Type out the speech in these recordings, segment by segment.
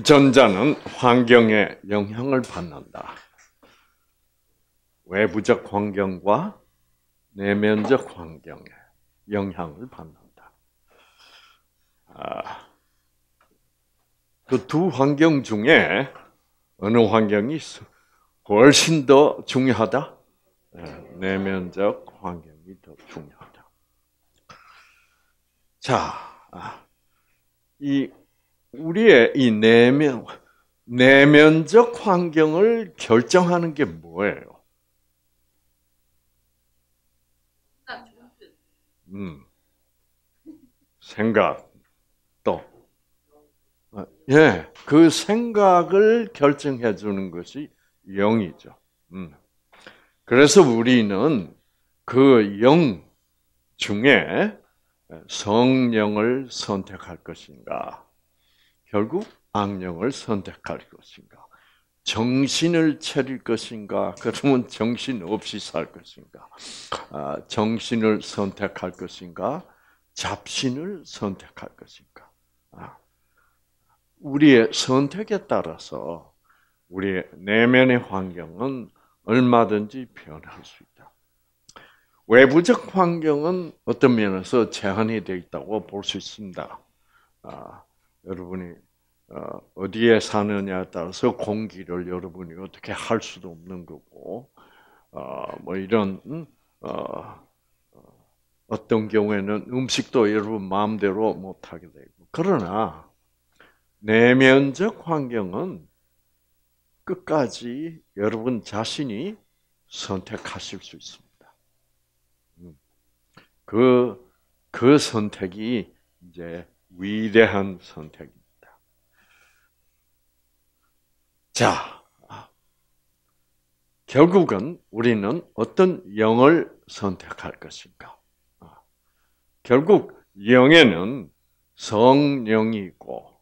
유전자는 환경에 영향을 받는다. 외부적 환경과 내면적 환경에 영향을 받는다. 아, 그 두 환경 중에 어느 환경이 훨씬 더 중요하다? 예, 내면적 환경이 더 중요하다. 자, 아, 이 우리의 이 내면 내면적 환경을 결정하는 게 뭐예요? 음. 생각 또 아, 예, 그 생각을 결정해 주는 것이 영이죠. 음. 그래서 우리는 그 영 중에 성령을 선택할 것인가? 결국 악령을 선택할 것인가? 정신을 차릴 것인가? 그러면 정신 없이 살 것인가? 아, 정신을 선택할 것인가? 잡신을 선택할 것인가? 아, 우리의 선택에 따라서 우리의 내면의 환경은 얼마든지 변할 수 있다. 외부적 환경은 어떤 면에서 제한이 되어 있다고 볼 수 있습니다. 아, 여러분이 어, 어디에 사느냐에 따라서 공기를 여러분이 어떻게 할 수도 없는 거고, 어, 뭐 이런 음, 어, 어떤 경우에는 음식도 여러분 마음대로 못 하게 되고, 그러나 내면적 환경은 끝까지 여러분 자신이 선택하실 수 있습니다. 음. 그, 그 선택이 이제 위대한 선택입니다. 자, 결국은 우리는 어떤 영을 선택할 것인가? 결국 영에는 성령이 있고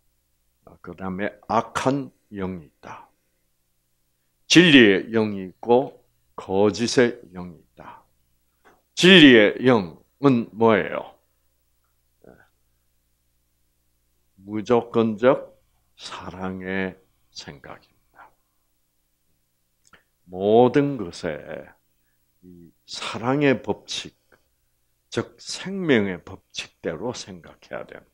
그 다음에 악한 영이 있다. 진리의 영이 있고 거짓의 영이 있다. 진리의 영은 뭐예요? 무조건적 사랑의 생각입니다. 모든 것에 사랑의 법칙, 즉 생명의 법칙대로 생각해야 됩니다.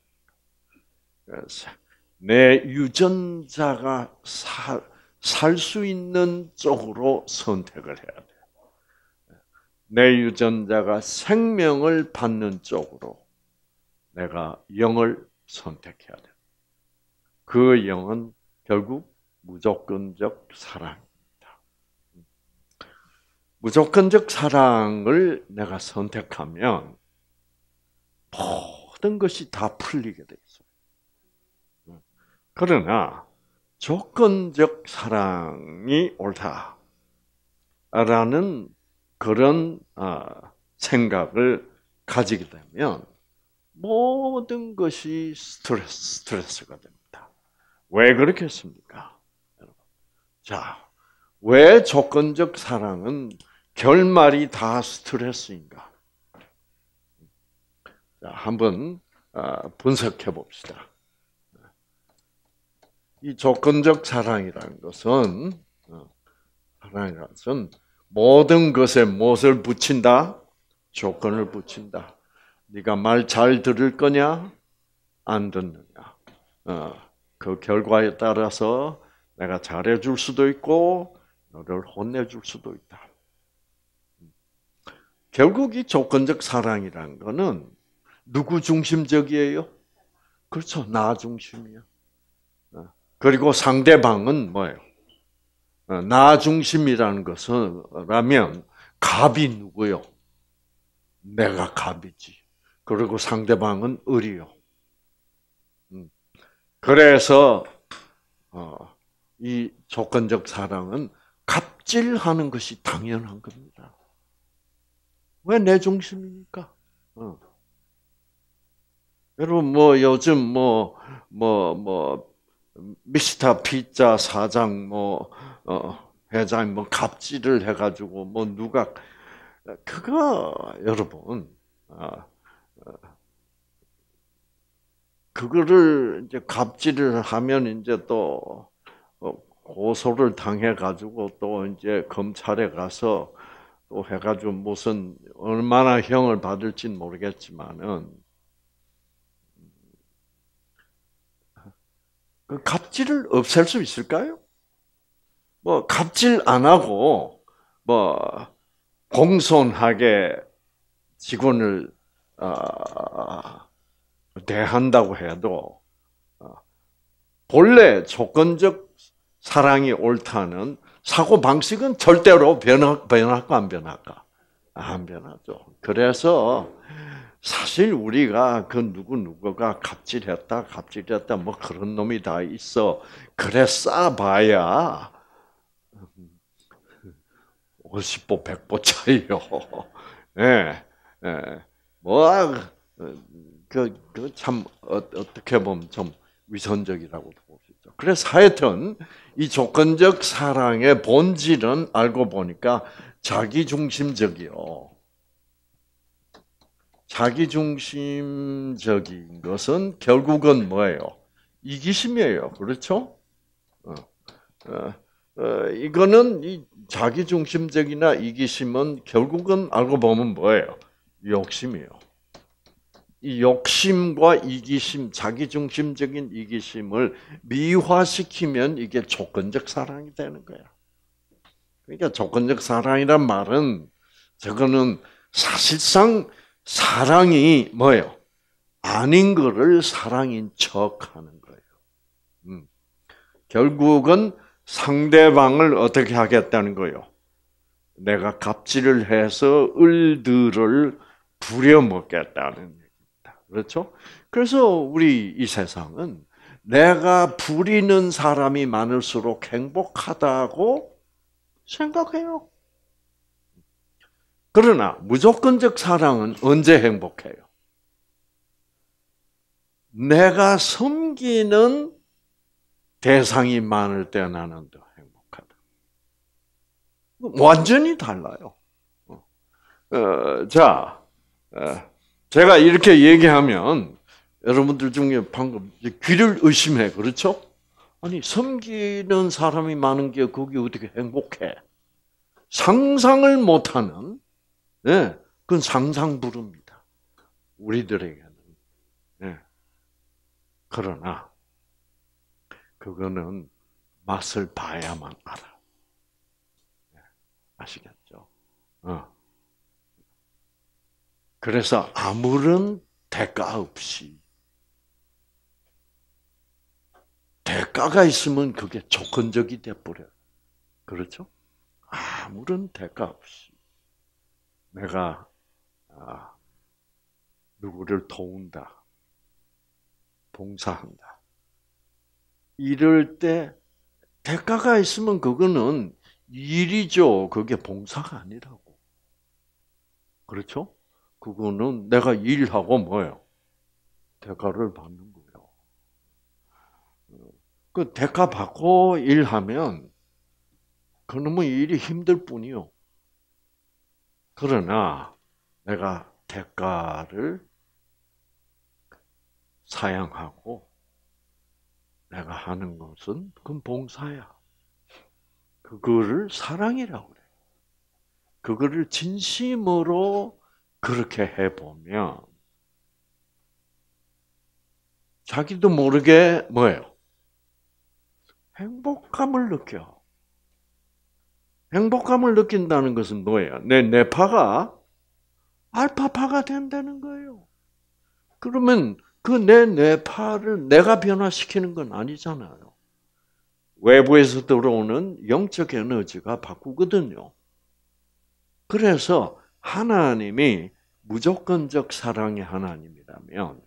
그래서 내 유전자가 살 수 있는 쪽으로 선택을 해야 돼. 내 유전자가 생명을 받는 쪽으로 내가 영을 선택해야 돼. 그 영은 결국 무조건적 사랑이다. 무조건적 사랑을 내가 선택하면 모든 것이 다 풀리게 돼있어 그러나 조건적 사랑이 옳다라는 그런 어, 생각을 가지게 되면 모든 것이 스트레스, 스트레스가 됩니다. 왜 그렇겠습니까? 여러분. 자, 왜 조건적 사랑은 결말이 다 스트레스인가? 자, 한번 아, 분석해 봅시다. 이 조건적 사랑이라는 것은 어, 사랑이라는 것은 모든 것에 무엇을 붙인다? 조건을 붙인다. 네가 말 잘 들을 거냐? 안 듣느냐? 어, 그 결과에 따라서 내가 잘해줄 수도 있고 너를 혼내줄 수도 있다. 결국 이 조건적 사랑이란 거는 누구 중심적이에요? 그렇죠. 나 중심이야. 어, 그리고 상대방은 뭐예요? 어, 나 중심이라는 것은, 라면, 갑이 누구요? 내가 갑이지. 그리고 상대방은 을이요. 음. 그래서 어, 이 조건적 사랑은 갑질하는 것이 당연한 겁니다. 왜 내 중심입니까? 어. 여러분 뭐 요즘 뭐뭐뭐 뭐, 뭐, 미스터 피자 사장 뭐 어, 회장 뭐 갑질을 해가지고 뭐 누가 그거 여러분 어, 그거를 이제 갑질을 하면 이제 또 어, 고소를 당해 가지고 또 이제 검찰에 가서 또 해가지고 무슨 얼마나 형을 받을진 모르겠지만은 그 갑질을 없앨 수 있을까요? 뭐 갑질 안 하고 뭐 공손하게 직원을 어, 대한다고 해도 어, 본래 조건적 사랑이 옳다는 사고 방식은 절대로 변하, 변할까 안 변할까 안 변하죠. 그래서 사실 우리가 그 누구 누구가 갑질했다 갑질했다 뭐 그런 놈이 다 있어 그래 싸봐야 50보 100보 차이요. 예. 네, 네. 뭐그그참 어, 떻게 보면 좀 위선적이라고 볼수 있죠. 그래서 하여튼 이 조건적 사랑의 본질은 알고 보니까 자기 중심적이요. 자기 중심적인 것은 결국은 뭐예요? 이기심이에요. 그렇죠? 어, 어, 어, 이거는 이 자기 중심적이나 이기심은 결국은 알고 보면 뭐예요? 욕심이요. 이 욕심과 이기심, 자기중심적인 이기심을 미화시키면 이게 조건적 사랑이 되는 거야. 그러니까 조건적 사랑이란 말은 저거는 사실상 사랑이 뭐예요? 아닌 거를 사랑인 척 하는 거예요. 음. 결국은 상대방을 어떻게 하겠다는 거예요? 내가 갑질을 해서 을들을 부려먹겠다는 얘기입니다. 그렇죠? 그래서 우리 이 세상은 내가 부리는 사람이 많을수록 행복하다고 생각해요. 그러나 무조건적 사랑은 언제 행복해요? 내가 섬기는 대상이 많을 때 나는 더 행복하다. 완전히 달라요. 어, 자, 예. 제가 이렇게 얘기하면 여러분들 중에 방금 귀를 의심해 그렇죠? 아니 섬기는 사람이 많은 게 거기 어떻게 행복해? 상상을 못하는 예, 그건 상상 부릅니다. 우리들에게는 예. 그러나 그거는 맛을 봐야만 알아. 예. 아시겠죠? 어. 그래서 아무런 대가 없이 대가가 있으면 그게 조건적이 돼버려요. 그렇죠? 아무런 대가 없이 내가 아, 누구를 도운다, 봉사한다. 이럴 때 대가가 있으면 그거는 일이죠. 그게 봉사가 아니라고. 그렇죠? 그거는 내가 일하고 뭐예요? 대가를 받는 거예요. 그 대가 받고 일하면 그놈의 일이 힘들 뿐이요. 그러나 내가 대가를 사양하고 내가 하는 것은 그건 봉사야. 그거를 사랑이라고 그래. 그거를 진심으로 그렇게 해보면 자기도 모르게 뭐예요? 행복감을 느껴. 행복감을 느낀다는 것은 뭐예요? 내, 뇌 파가 알파파가 된다는 거예요. 그러면 그 내 뇌파를 내가 변화시키는 건 아니잖아요. 외부에서 들어오는 영적 에너지가 바꾸거든요. 그래서 하나님이 무조건적 사랑의 하나님이라면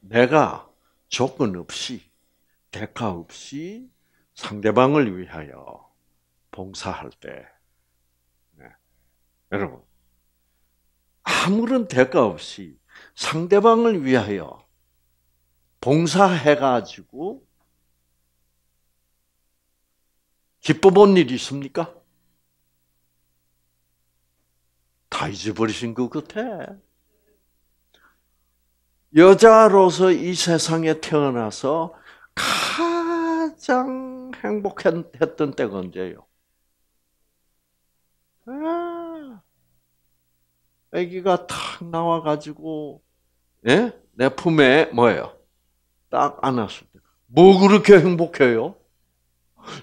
내가 조건 없이 대가 없이 상대방을 위하여 봉사할 때 네. 여러분 아무런 대가 없이 상대방을 위하여 봉사해가지고 기뻐 본일이 있습니까? 다 잊어버리신 것 같아. 여자로서 이 세상에 태어나서 가장 행복했던 때가 언제요? 아, 아기가 탁 나와가지고, 예? 내 품에 뭐예요? 딱 안았을 때. 뭐 그렇게 행복해요?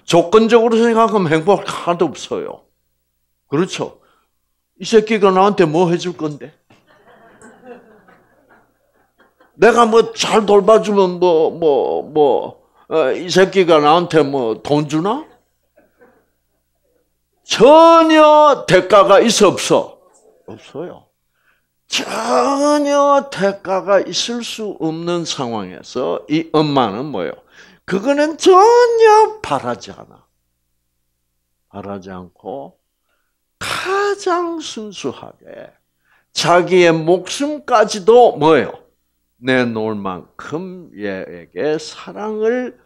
조건적으로 생각하면 행복 하나도 없어요. 그렇죠? 이 새끼가 나한테 뭐 해줄 건데? 내가 뭐 잘 돌봐주면 뭐, 뭐, 뭐, 어, 이 새끼가 나한테 뭐 돈 주나? 전혀 대가가 있어 없어? 없어요. 전혀 대가가 있을 수 없는 상황에서 이 엄마는 뭐예요? 그거는 전혀 바라지 않아. 바라지 않고 가장 순수하게 자기의 목숨까지도 뭐예요? 내놓을 만큼 얘에게 사랑을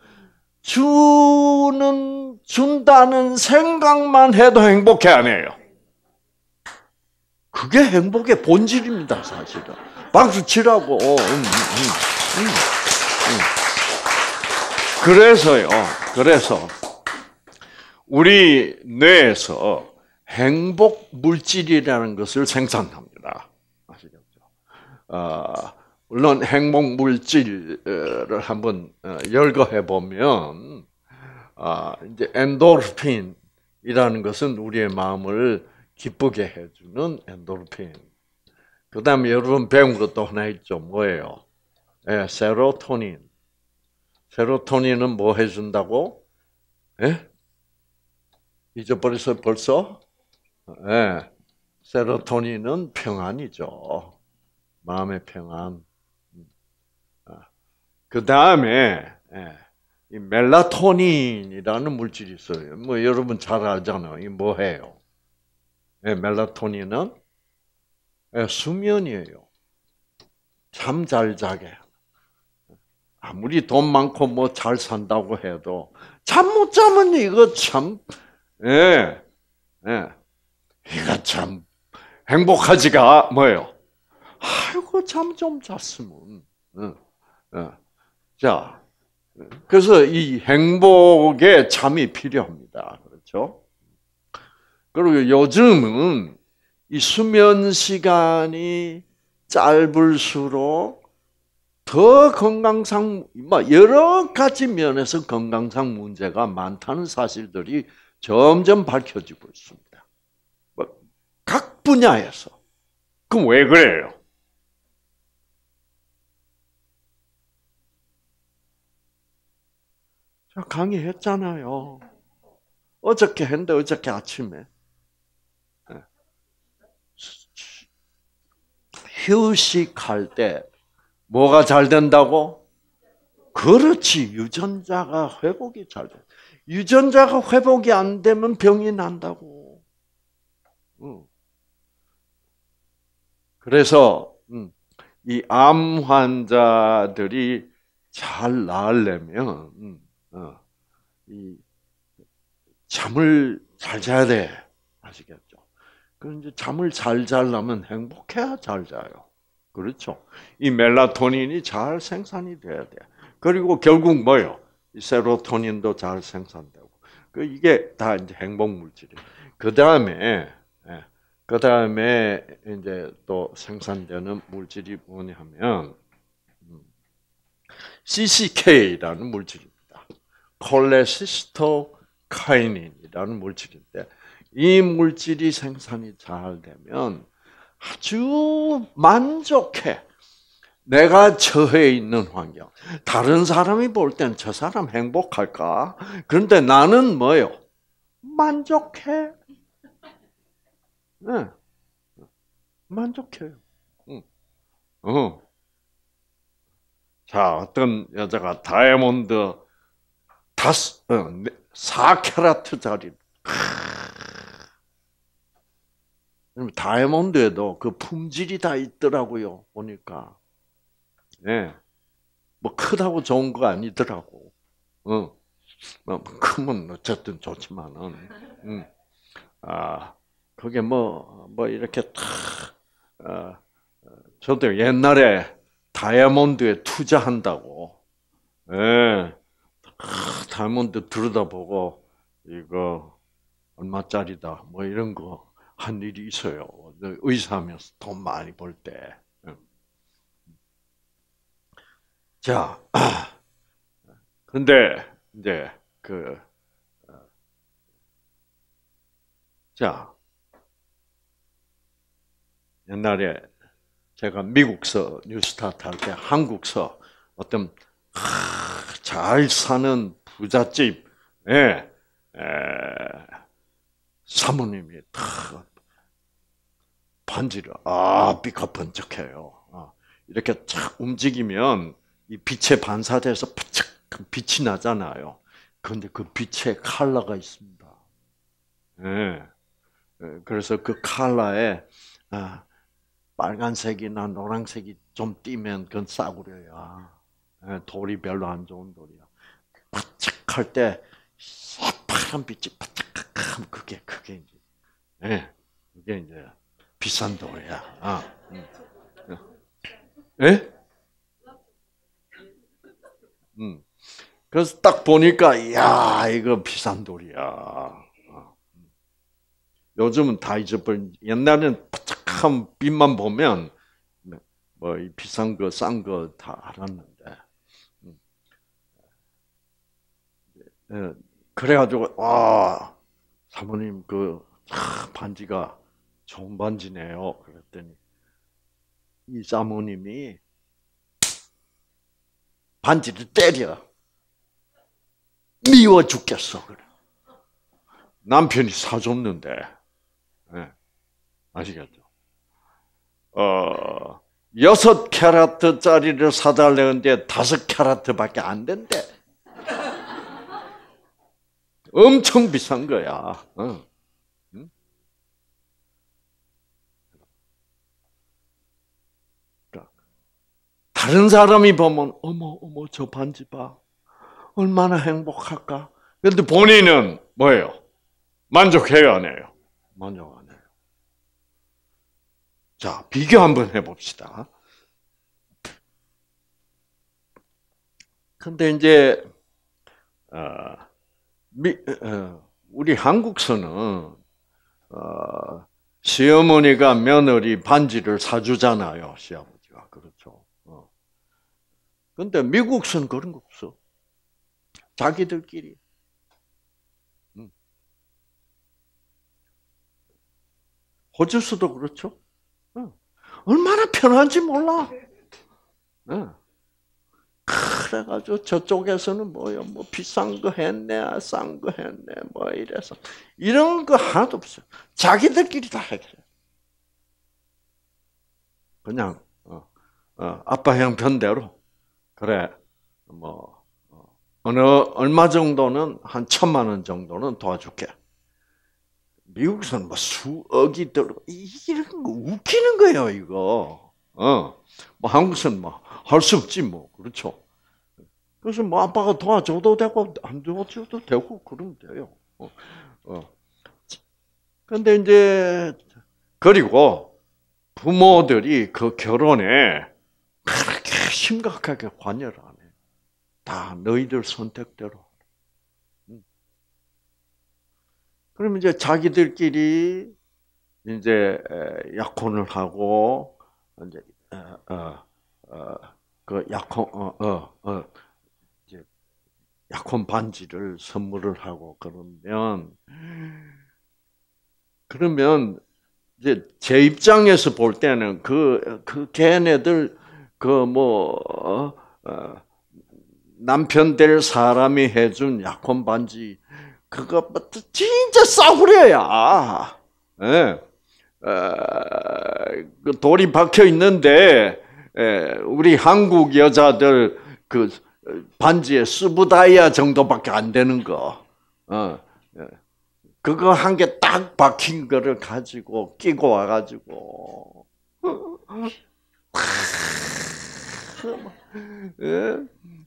주는 준다는 생각만 해도 행복해 아니에요. 그게 행복의 본질입니다, 사실은. 박수 치라고. 음, 음, 음, 음, 음. 그래서요. 그래서 우리 뇌에서 행복 물질이라는 것을 생산합니다. 아시겠죠? 아, 물론 행복 물질을 한번 어, 열거해 보면 아, 이제 엔도르핀이라는 것은 우리의 마음을 기쁘게 해주는 엔도르핀. 그다음에 여러분 배운 것도 하나 있죠. 뭐예요? 예, 세로토닌. 세로토닌은 뭐 해준다고? 예? 잊어버려서 벌써 네. 세로토닌은 평안이죠. 마음의 평안. 아. 그 다음에 예. 이 멜라토닌이라는 물질이 있어요. 뭐 여러분 잘 알잖아요. 이뭐해요 네, 예, 멜라토닌은 네, 수면이에요. 잠 잘 자게. 아무리 돈 많고 뭐 잘 산다고 해도 잠 못 자면 이거 참, 예, 예. 이거 참 행복하지가 뭐예요? 아이고 잠 좀 잤으면. 자, 그래서 이 행복에 잠이 필요합니다. 그렇죠? 그리고 요즘은 이 수면 시간이 짧을수록 더 건강상 뭐 여러 가지 면에서 건강상 문제가 많다는 사실들이 점점 밝혀지고 있습니다. 분야에서. 그럼 왜 그래요? 자, 강의했잖아요. 어저께 했는데, 어저께 아침에. 예. 휴식할 때 뭐가 잘 된다고? 그렇지. 유전자가 회복이 잘 돼. 유전자가 회복이 안 되면 병이 난다고. 그래서 음, 이 암 환자들이 잘 나으려면 음, 어, 이 잠을 잘 자야 돼 아시겠죠? 그런데 잠을 잘 자려면 행복해야 잘 자요. 그렇죠? 이 멜라토닌이 잘 생산이 돼야 돼. 그리고 결국 뭐요? 세로토닌도 잘 생산되고. 그 이게 다 이제 행복 물질이그 다음에 그 다음에 이제 또 생산되는 물질이 뭐냐면 음, CCK라는 물질입니다. 콜레시스토카이닌이라는 물질인데 이 물질이 생산이 잘 되면 아주 만족해. 내가 처해 있는 환경. 다른 사람이 볼 땐 저 사람 행복할까? 그런데 나는 뭐요? 만족해. 네. 만족해요. 응. 음. 어. 자, 어떤 여자가 다이아몬드 다스, 어, 4캐라트짜리. 다이아몬드에도 그 품질이 다 있더라고요. 보니까. 예. 뭐 크다고 좋은 거 아니더라고. 어. 뭐 크면 어쨌든 좋지만은. 음. 아. 그게 뭐, 뭐 이렇게 탁, 어, 어 저도 옛날에 다이아몬드에 투자한다고, 예, 다이아몬드 들여다보고, 이거, 얼마짜리다, 뭐 이런 거 한 일이 있어요. 의사하면서 돈 많이 벌 때. 예. 자, 근데, 이제, 그, 어, 자, 옛날에 제가 미국서 뉴스타트 할 때 한국서 어떤 잘 사는 부잣집 예, 에, 사모님이 탁 반지를 아 삐까번쩍해요. 어, 이렇게 착 움직이면 이 빛에 반사돼서 바짝 빛이 나잖아요. 그런데 그 빛에 칼라가 있습니다. 예. 그래서 그 칼라에 아, 빨간색이나 노란색이 좀 띄면 그건 싸구려야. 예, 돌이 별로 안 좋은 돌이야. 바짝할 때새 파란 빛이 바짝하면 그게 그게 이제 예 그게 이제 비싼 돌이야. 아. 음. 예? 음. 그래서 딱 보니까 야 이거 비싼 돌이야. 요즘은 다 잊어버린. 뭐 옛날에는 푸착한 빛만 보면 뭐 비싼 거, 싼 거 다 알았는데. 음. 예, 그래가지고 와 사모님 그 반지가 좋은 반지네요. 그랬더니 이 사모님이 반지를 때려. 미워 죽겠어. 그래. 남편이 사줬는데. 아시겠죠? 어, 여섯 캐라트짜리를 사달라는데 다섯 캐라트밖에 안 된대. 엄청 비싼 거야. 어. 응. 응? 다른 사람이 보면 어머 어머 저 반지 봐 얼마나 행복할까. 그런데 본인은 뭐예요? 만족해요 안 해요? 만족 안 해요. 자, 비교 한번 해봅시다. 근데 이제, 어, 미, 어, 우리 한국서는, 어, 시어머니가 며느리 반지를 사주잖아요, 시아버지가. 그렇죠. 어. 근데 미국선 그런 거 없어. 자기들끼리. 음. 호주서도 그렇죠. 얼마나 편한지 몰라. 네. 그래가지고 저쪽에서는 뭐요, 뭐 비싼 거 했네, 싼 거 했네, 뭐 이래서 이런 거 하나도 없어요. 자기들끼리 다 해결해. 그냥 어, 어, 아빠 형편대로 그래 뭐 어, 어느 얼마 정도는 한 천만 원 정도는 도와줄게. 미국에서는 뭐 수억이 들어 이런 거 웃기는 거예요 이거. 어, 뭐 한국에서는 뭐할 수 없지 뭐 그렇죠. 그래서 뭐 아빠가 도와줘도 되고 안 도와줘도 되고 그러면 돼요. 어, 어. 근데 이제 그리고 부모들이 그 결혼에 그렇게 심각하게 관여를 안 해. 다 너희들 선택대로. 그럼 이제 자기들끼리 이제 약혼을 하고 이제 어그 어, 어 그 약혼 어어 어, 어, 이제 약혼 반지를 선물을 하고 그러면 그러면 이제 제 입장에서 볼 때는 그그 그 걔네들 그뭐 어, 어, 남편 될 사람이 해준 약혼 반지 그것부터 진짜 싸구려야. 예. 어, 그 돌이 박혀 있는데 예, 우리 한국 여자들 그 반지에 스부다이아 정도밖에 안 되는 거. 어, 예. 그거 한 개 딱 박힌 거를 가지고 끼고 와가지고. 예.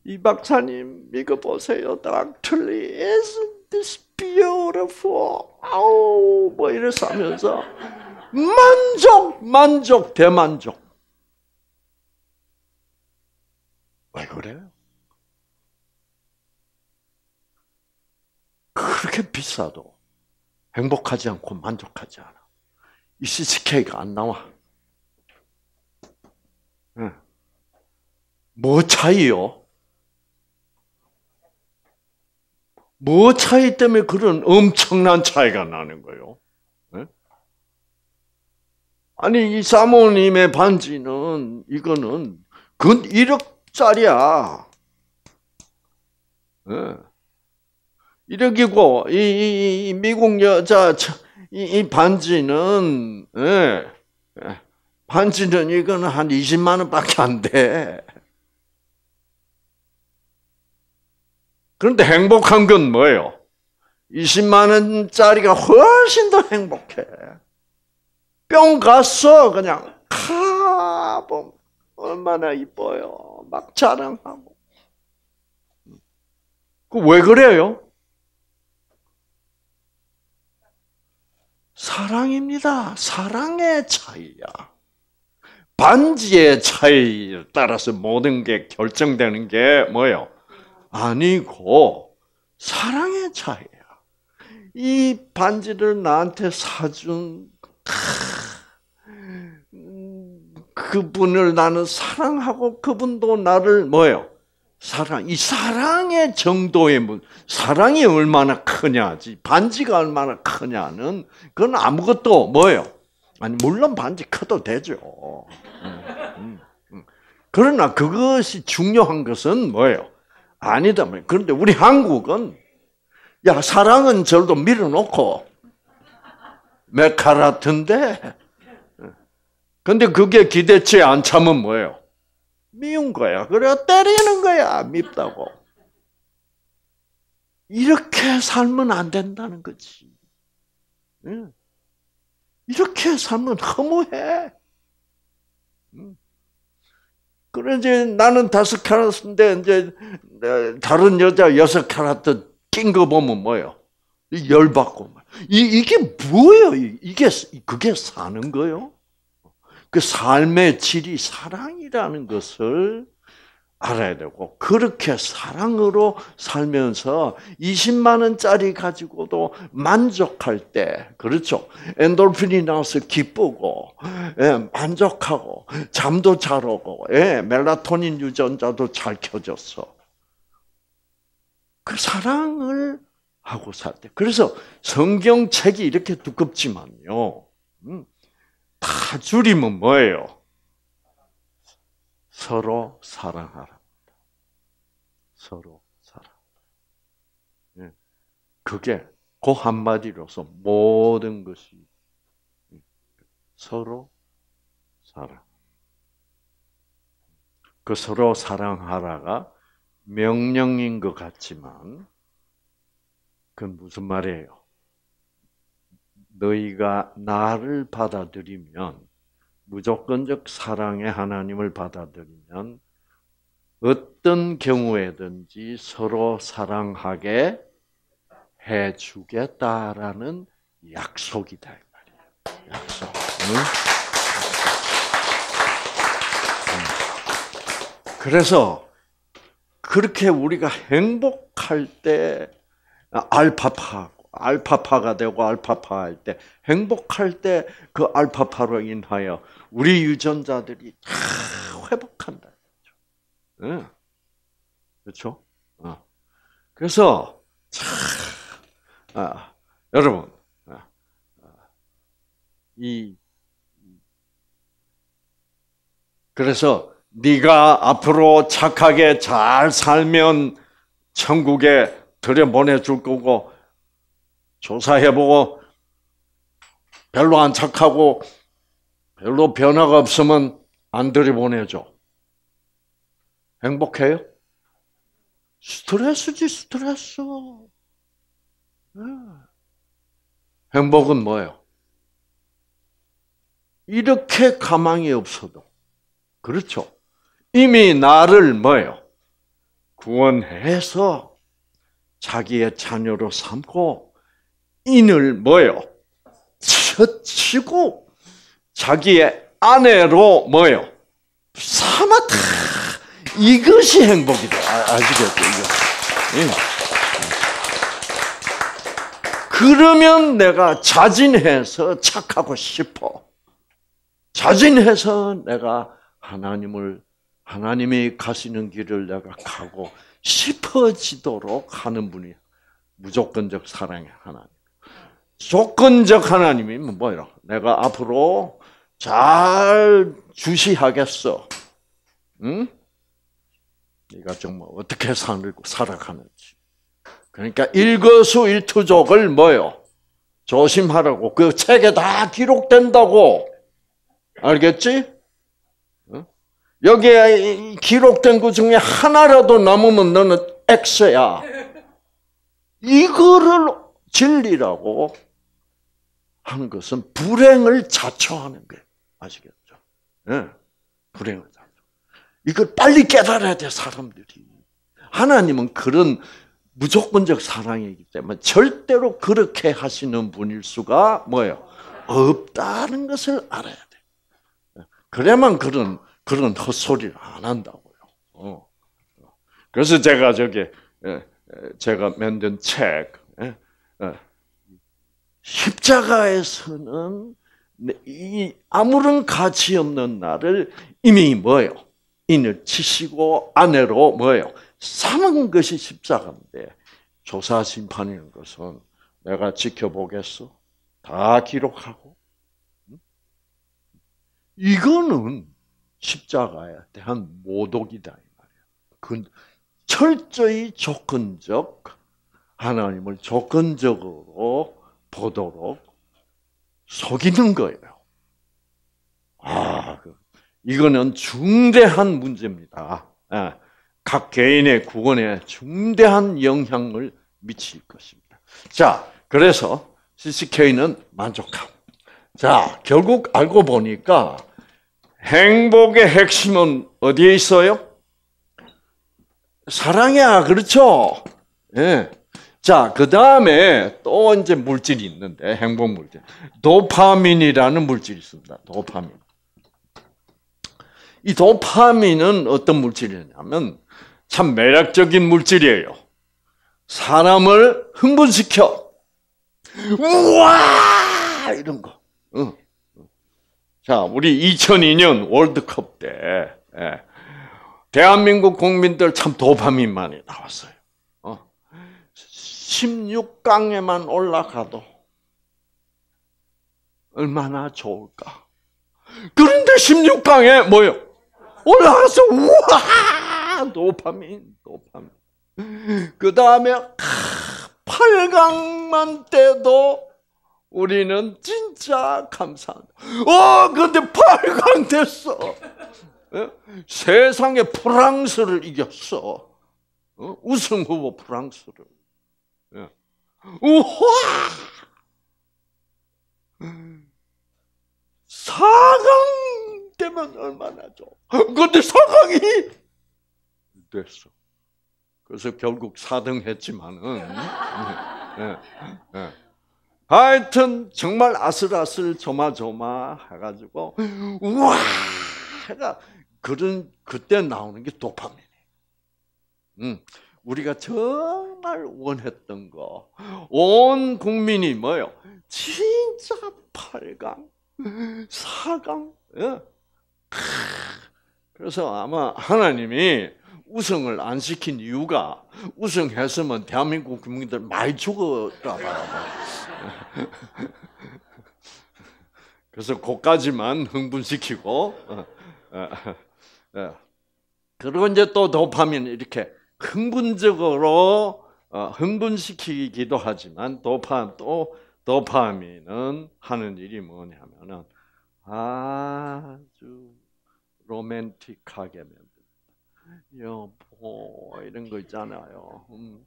이 박사님 이거 보세요. 딱 틀리스 this beautiful. 아우, 뭐 이래서 하면서 만족, 만족, 대만족. 왜 그래요? 그렇게 비싸도 행복하지 않고 만족하지 않아. 이시즈케이크안 나와. 뭐 차이요? 뭐 차이 때문에 그런 엄청난 차이가 나는 거예요? 예? 아니 이 사모님의 반지는 이거는 근 1억짜리야. 네. 예. 1억이고 이, 이, 이 미국 여자 이, 이 반지는 예, 예. 반지는 이거는 한 20만 원밖에 안 돼. 그런데 행복한 건 뭐예요? 20만 원짜리가 훨씬 더 행복해. 뿅 갔어 그냥 카봄 얼마나 이뻐요. 막 자랑하고. 그왜 그래요? 사랑입니다. 사랑의 차이야. 반지의 차이 에 따라서 모든 게 결정되는 게 뭐예요? 아니고 사랑의 차이야. 이 반지를 나한테 사준 음, 그분을 나는 사랑하고 그분도 나를 뭐요? 사랑. 이 사랑의 정도의 문, 사랑이 얼마나 크냐지, 반지가 얼마나 크냐는 그건 아무것도 뭐요 아니 물론 반지 커도 되죠. 음, 음, 그러나 그것이 중요한 것은 뭐예요? 아니다. 그런데 우리 한국은 야 사랑은 절도 밀어놓고 메카라트인데 근데 그게 기대치 에안 참으면 뭐예요? 미운 거야. 그래 때리는 거야. 밉다고. 이렇게 살면 안 된다는 거지. 이렇게 살면 허무해. 그래 이제 나는 다섯 칸인데 이제 다른 여자 여섯 캐럿 낀거 보면 뭐요? 예 열받고. 이, 이게 뭐예요? 이게, 그게 사는 거요? 예그 삶의 질이 사랑이라는 것을 알아야 되고, 그렇게 사랑으로 살면서 20만원짜리 가지고도 만족할 때, 그렇죠. 엔돌핀이 나와서 기쁘고, 예, 만족하고, 잠도 잘 오고, 예, 멜라토닌 유전자도 잘 켜졌어. 그 사랑을 하고 살 때. 그래서 성경책이 이렇게 두껍지만요. 음, 다 줄이면 뭐예요? 서로 사랑하라. 서로 사랑. 예. 그게 그 한마디로서 모든 것이 서로 사랑. 그 서로 사랑하라가 명령인 것 같지만 그건 무슨 말이에요? 너희가 나를 받아들이면 무조건적 사랑의 하나님을 받아들이면 어떤 경우에든지 서로 사랑하게 해 주겠다라는 약속이다 이말이에 약속. 응? 음. 그래서 그렇게 우리가 행복할 때 알파파 알파파가 되고 알파파 할 때 행복할 때 그 알파파로 인하여 우리 유전자들이 다 회복한다. 네. 그렇죠? 그렇죠? 어. 그래서 참, 아, 여러분 아, 아, 이 그래서 네가 앞으로 착하게 잘 살면 천국에 들여보내줄 거고 조사해보고 별로 안 착하고 별로 변화가 없으면 안 들여보내줘. 행복해요? 스트레스지 스트레스. 예. 행복은 뭐예요? 이렇게 가망이 없어도 그렇죠. 이미 나를 뭐요 구원해서 자기의 자녀로 삼고 인을 뭐요 쳐치고 자기의 아내로 뭐요 삼았다. 이것이 행복이다. 아, 시겠죠 이거. 예. 그러면 내가 자진해서 착하고 싶어. 자진해서 내가 하나님을 하나님이 가시는 길을 내가 가고 싶어지도록 하는 분이 무조건적 사랑의 하나님. 조건적 하나님이면 뭐예요? 뭐 내가 앞으로 잘 주시하겠어. 응? 네가 정말 어떻게 살고 살아가는지. 그러니까 일거수일투족을 뭐요? 조심하라고. 그 책에 다 기록된다고. 알겠지? 여기에 기록된 것 중에 하나라도 남으면 너는 엑스야. 이거를 진리라고 한 것은 불행을 자초하는 거예요. 아시겠죠? 네. 불행을 자초. 이걸 빨리 깨달아야 돼, 사람들이. 하나님은 그런 무조건적 사랑이기 때문에 절대로 그렇게 하시는 분일 수가 뭐예요? 없다는 것을 알아야 돼. 그래만 그런 그런 헛소리를 안 한다고요. 어. 그래서 제가 저기 예, 예, 제가 만든 책 예, 십자가에서는 이 아무런 가치 없는 나를 이미 뭐요? 인을 치시고 아내로 뭐요? 삼은 것이 십자가인데 조사 심판이라는 것은 내가 지켜보겠어. 다 기록하고 이거는 십자가에 대한 모독이다 이 말이야. 그 철저히 조건적 하나님을 조건적으로 보도록 속이는 거예요. 아, 그, 이거는 중대한 문제입니다. 아, 각 개인의 구원에 중대한 영향을 미칠 것입니다. 자, 그래서 CCK는 만족함. 자, 결국 알고 보니까 행복의 핵심은 어디에 있어요? 사랑이야, 그렇죠? 예. 자, 그 다음에 또 이제 물질이 있는데, 행복 물질. 도파민이라는 물질이 있습니다. 도파민. 이 도파민은 어떤 물질이냐면, 참 매력적인 물질이에요. 사람을 흥분시켜. 우와! 이런 거. 응. 자, 우리 2002년 월드컵 때 예, 대한민국 국민들 참 도파민 많이 나왔어요. 16강에만 어? 올라가도 얼마나 좋을까. 그런데 16강에 뭐요? 올라가서 우와 도파민 도파민. 그 다음에 8강만 아, 때도 우리는 진짜 감사합니다. 어, 근데 8강 됐어. 예? 세상에 프랑스를 이겼어. 어? 우승 후보 프랑스를. 예. 우와! 4강 되면 얼마나 줘. 근데 4강이 됐어. 그래서 결국 4등 했지만은. 예, 예, 예. 하여튼 정말 아슬아슬 조마조마해가지고 우와 해가 그런 그때 나오는 게 도파민이에요. 음, 우리가 정말 원했던 거, 온 국민이 뭐요? 진짜 8강, 4강. 예? 그래서 아마 하나님이 우승을 안 시킨 이유가 우승했으면 대한민국 국민들 많이 죽었다 말이야. 그래서 그까지만 흥분시키고 어, 어, 어. 그리고 이제 또 도파민 이렇게 흥분적으로 흥분시키기도 하지만 도파 또 도파민은 하는 일이 뭐냐면은 아주 로맨틱하게 여보 이런 거 있잖아요. 음.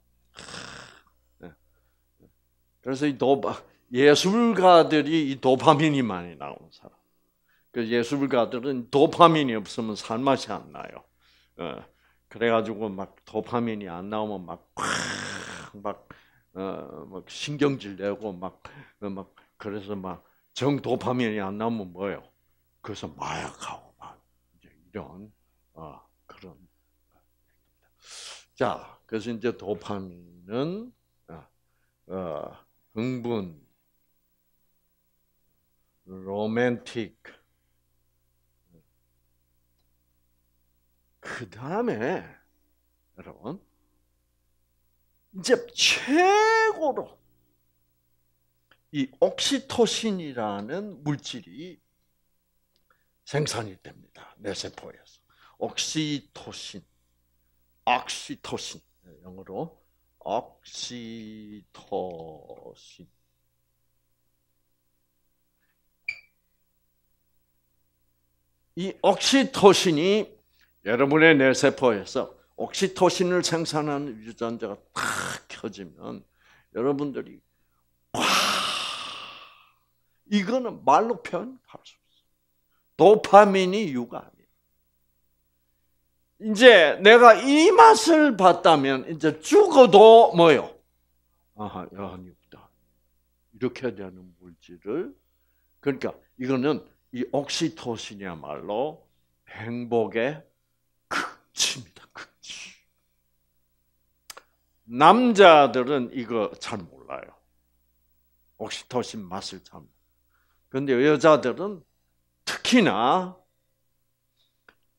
네. 그래서 이 도바 예술가들이 이 도파민이 많이 나오는 사람. 그 예술가들은 도파민이 없으면 살맛이 안 나요. 어. 그래가지고 막 도파민이 안 나오면 막막 어, 막 신경질 내고 막, 어, 막 그래서 막 정도파민이 안 나오면 뭐요 그래서 마약하고 막 이제 이런 어, 자, 그래서 이제 도파민은 어, 어, 흥분, 로맨틱, 그 다음에 여러분 이제 최고로 이 옥시토신이라는 물질이 생산이 됩니다 뇌 세포에서 옥시토신 악시토신 네, 영어로 악시토신 이 옥시토신이 여러분의 뇌세포에서 옥시토신을 생산하는 유전자가 탁 켜지면 여러분들이 와 이거는 말로 표현할 수 없어. 도파민이 유가 이제 내가 이 맛을 봤다면 이제 죽어도 뭐요? 아하, 아니다. 이렇게 되는 물질을 그러니까 이거는 이 옥시토신이야말로 행복의 극치입니다. 극치. 남자들은 이거 잘 몰라요. 옥시토신 맛을 참. 근데 여자들은 특히나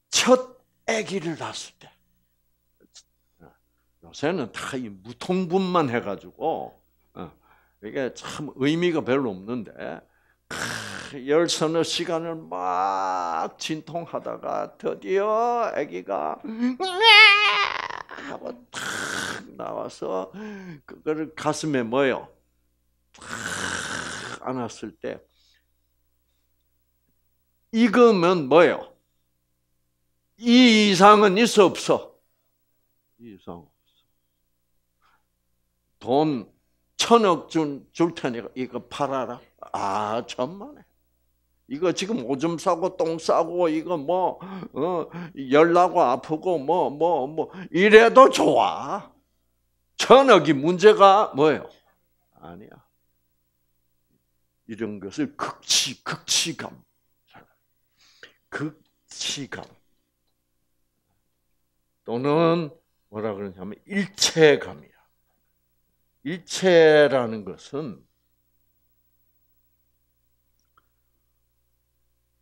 첫 아기를 낳았을 때. 어, 요새는 다 이 무통분만 해가지고 어, 이게 참 의미가 별로 없는데 열선의 시간을 막 진통하다가 드디어 아기가 네! 하고 탁 나와서 그거를 가슴에 모여 탁 안았을 때 익으면 뭐예요? 이 이상은 있어 없어? 이 이상 없어. 돈 천억 준, 줄 테니까 이거 팔아라. 아, 천만에. 이거 지금 오줌 싸고 똥 싸고 이거 뭐 어, 열나고 아프고 뭐 뭐뭐 뭐, 뭐 이래도 좋아. 천억이 문제가 뭐예요? 아니야. 이런 것을 극치 극치감. 극치감. 또는 뭐라 그러냐면 일체감이야. 일체라는 것은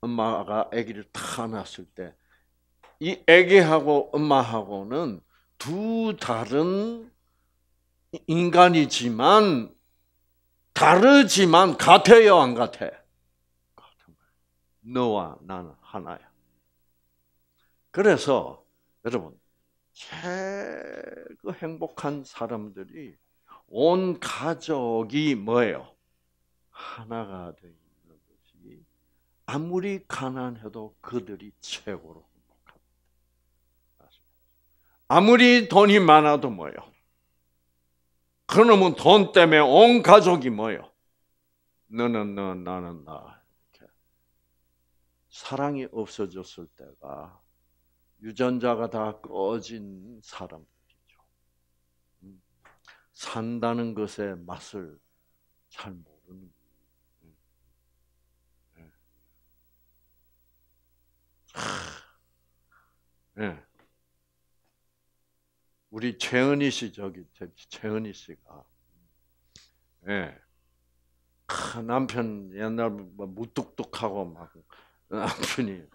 엄마가 아기를 다 낳았을 때 이 아기하고 엄마하고는 두 다른 인간이지만 다르지만 같아요, 안 같아? 너와 나는 하나야. 그래서 여러분 최고 행복한 사람들이 온 가족이 뭐예요? 하나가 되 있는 것이 아무리 가난해도 그들이 최고로 행복합니다. 아무리 돈이 많아도 뭐요? 그놈은 돈 때문에 온 가족이 뭐요? 너는 너, 나는 나. 이렇게. 사랑이 없어졌을 때가 유전자가 다 꺼진 사람들이죠. 음, 산다는 것의 맛을 잘 모르는. 네. 네. 우리 최은희 씨 저기 최은희 씨가 음, 예. 네. 남편 옛날 뭐 무뚝뚝하고 막 남편이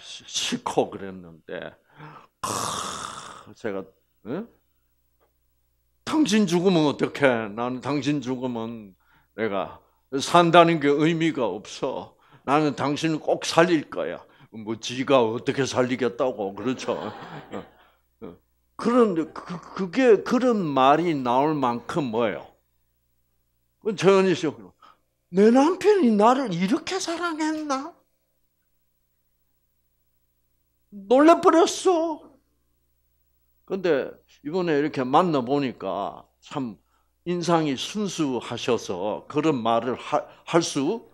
싫고 그랬는데 크, 제가 응? 당신 죽으면 어떡해? 나는 당신 죽으면 내가 산다는 게 의미가 없어. 나는 당신을 꼭 살릴 거야. 뭐 지가 어떻게 살리겠다고 그렇죠. 어, 어. 그런 그, 그게 그런 말이 나올 만큼 뭐예요? 최현희 씨내 남편이 나를 이렇게 사랑했나? 놀래버렸어. 근데 이번에 이렇게 만나보니까 참 인상이 순수하셔서 그런 말을 할 수